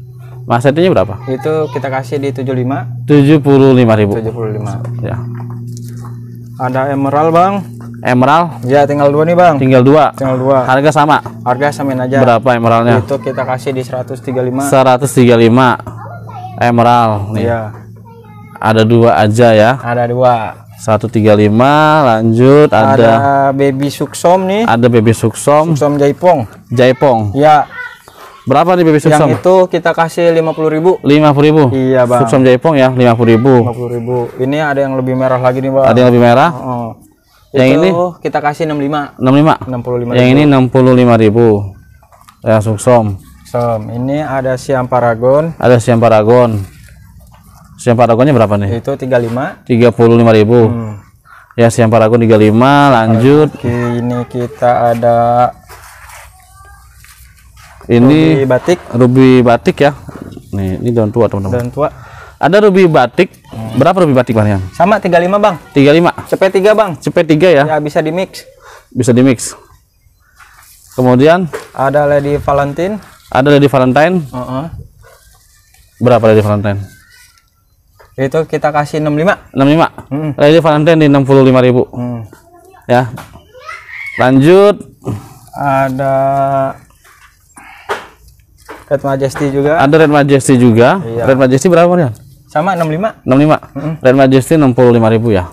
Masetnya itu berapa? Itu kita kasih di 75. 75.000. 75. Ya. Ada emerald, Bang. Emerald? Ya, tinggal dua nih, Bang. Tinggal dua. Tinggal dua. Harga sama? Harga samain aja. Berapa emeraldnya? Itu kita kasih di 135. 135. Emerald nih. Iya. Ada dua aja ya. Ada dua. 135 lanjut ada, ada baby suksom nih ada baby suksom suksom jaipong jaipong ya Berapa nih bibi sumsum? Yang itu kita kasih 50.000. 50.000. Iya, Bang. Sumsum Jaipong ya 50.000. 50.000. Ini ada yang lebih merah lagi nih, Bang. Ada yang lebih merah? Oh. Yang itu ini kita kasih 65. 65. 65. Yang ini 65.000. Ya, sumsum. Sum. Ini ada Siam Paragon. Ada Siam Paragon. Siam Paragonnya berapa nih? Itu 35. 35.000. Hmm. Ya, Siam Paragon 35, lanjut. Oke, ini kita ada ini ruby batik ruby batik ya nih ini daun tua teman-teman daun tua ada ruby batik hmm. berapa ruby batik bang yang sama 35 bang 35 cepet 3 bang cepet 3 ya ya bisa di mix bisa di mix kemudian ada lady valentine ada lady valentine uh -uh. berapa lady valentine itu kita kasih 65 65 hmm. lady valentine di 65 ribu hmm. ya lanjut ada Red Majesty juga. Ada Red Majesty juga. Iya. Red Majesty berapa ya? Sama 65. 65. Mm -hmm. Red Majesty 65.000 ya.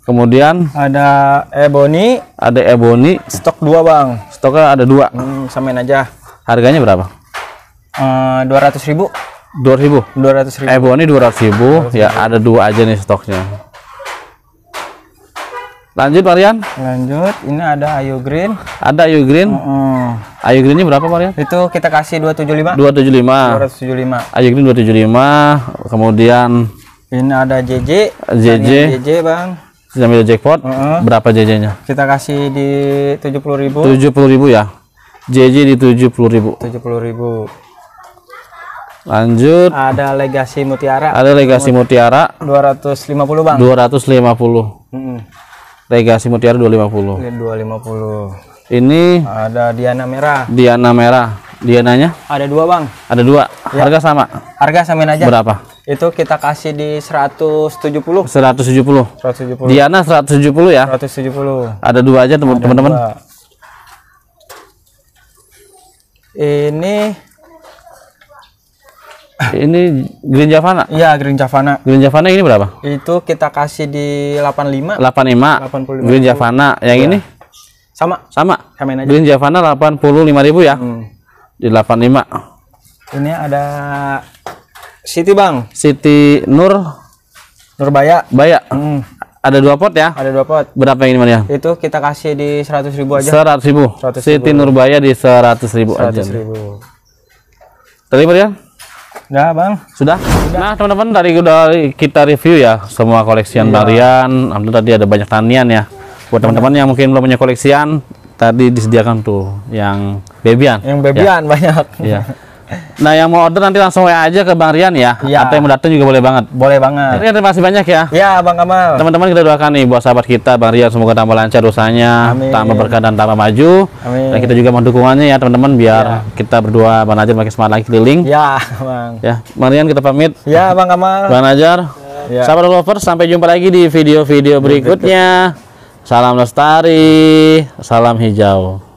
Kemudian ada Ebony, ada Ebony. Stok dua bang. Stoknya ada dua. Hmm, samain aja. Harganya berapa? Eh, dua ratus ribu. Dua ribu. Dua ribu. Ebony dua ribu. 200 ribu. Ya ada dua aja nih stoknya. Lanjut varian Lanjut, ini ada Ayu Green. Ada Ayu Green. Mm -hmm. Ayu Green ini berapa varian Itu kita kasih 275. 275. 275. Ayu Green 275. Kemudian ini ada JJ. JJ. JJ Bang. Jamil jackpot. Mm -hmm. Berapa JJ-nya? Kita kasih di 70.000. 70.000 ya. JJ di 70.000. 70.000. Lanjut. Ada legasi mutiara. Ada legasi mutiara. 250 bang. 250. Mm -hmm. Regasi Mutiara 250. 250. Ini ada Diana merah. Diana merah. Diananya? Ada dua bang. Ada dua. Ya. Harga sama. Harga samain aja. Berapa? Itu kita kasih di 170. 170. 170. Diana 170 ya. 170. Ada dua aja teman-teman. Ini ini Green Javana? Iya, Green Javana. Green Javana ini berapa? Itu kita kasih di 85. 85. 85. Green Javana. Yang ya. ini? Sama. Sama. Samain aja. Green Javana 85.000 ya. Hmm. Di 85. Ini ada Siti Bang. Siti Nur Nurbaya. Baya. Hmm. Ada dua pot ya? Ada dua pot. Berapa yang ini ya? Itu kita kasih di 100.000 aja. 100.000. 100 Siti Nurbaya di 100.000 100 aja. 100.000. Terima ya? Ya bang. Sudah. Sudah. Nah teman-teman dari udah kita review ya semua koleksian iya. tarian. Alhamdulillah tadi ada banyak tanian ya. Buat teman-teman yang mungkin belum punya koleksian, tadi disediakan tuh yang bebian. Yang bebian ya. banyak. Iya. [laughs] Nah yang mau order nanti langsung WA aja ke Bang Rian ya. ya. Atau yang mau datang juga boleh banget. Boleh banget. Rian terima kasih banyak ya. Ya Bang Kamal. Teman-teman kita doakan nih buat sahabat kita Bang Rian semoga tambah lancar usahanya, Amin. tambah berkah dan tambah maju. Amin. Dan kita juga mau dukungannya ya teman-teman biar ya. kita berdua Bang Najar makin semangat lagi keliling. Ya Bang. Ya Bang Rian kita pamit. Ya Bang Kamal. Bang Najar. Ya. Sahabat lovers sampai jumpa lagi di video-video berikutnya. Salam lestari, salam hijau.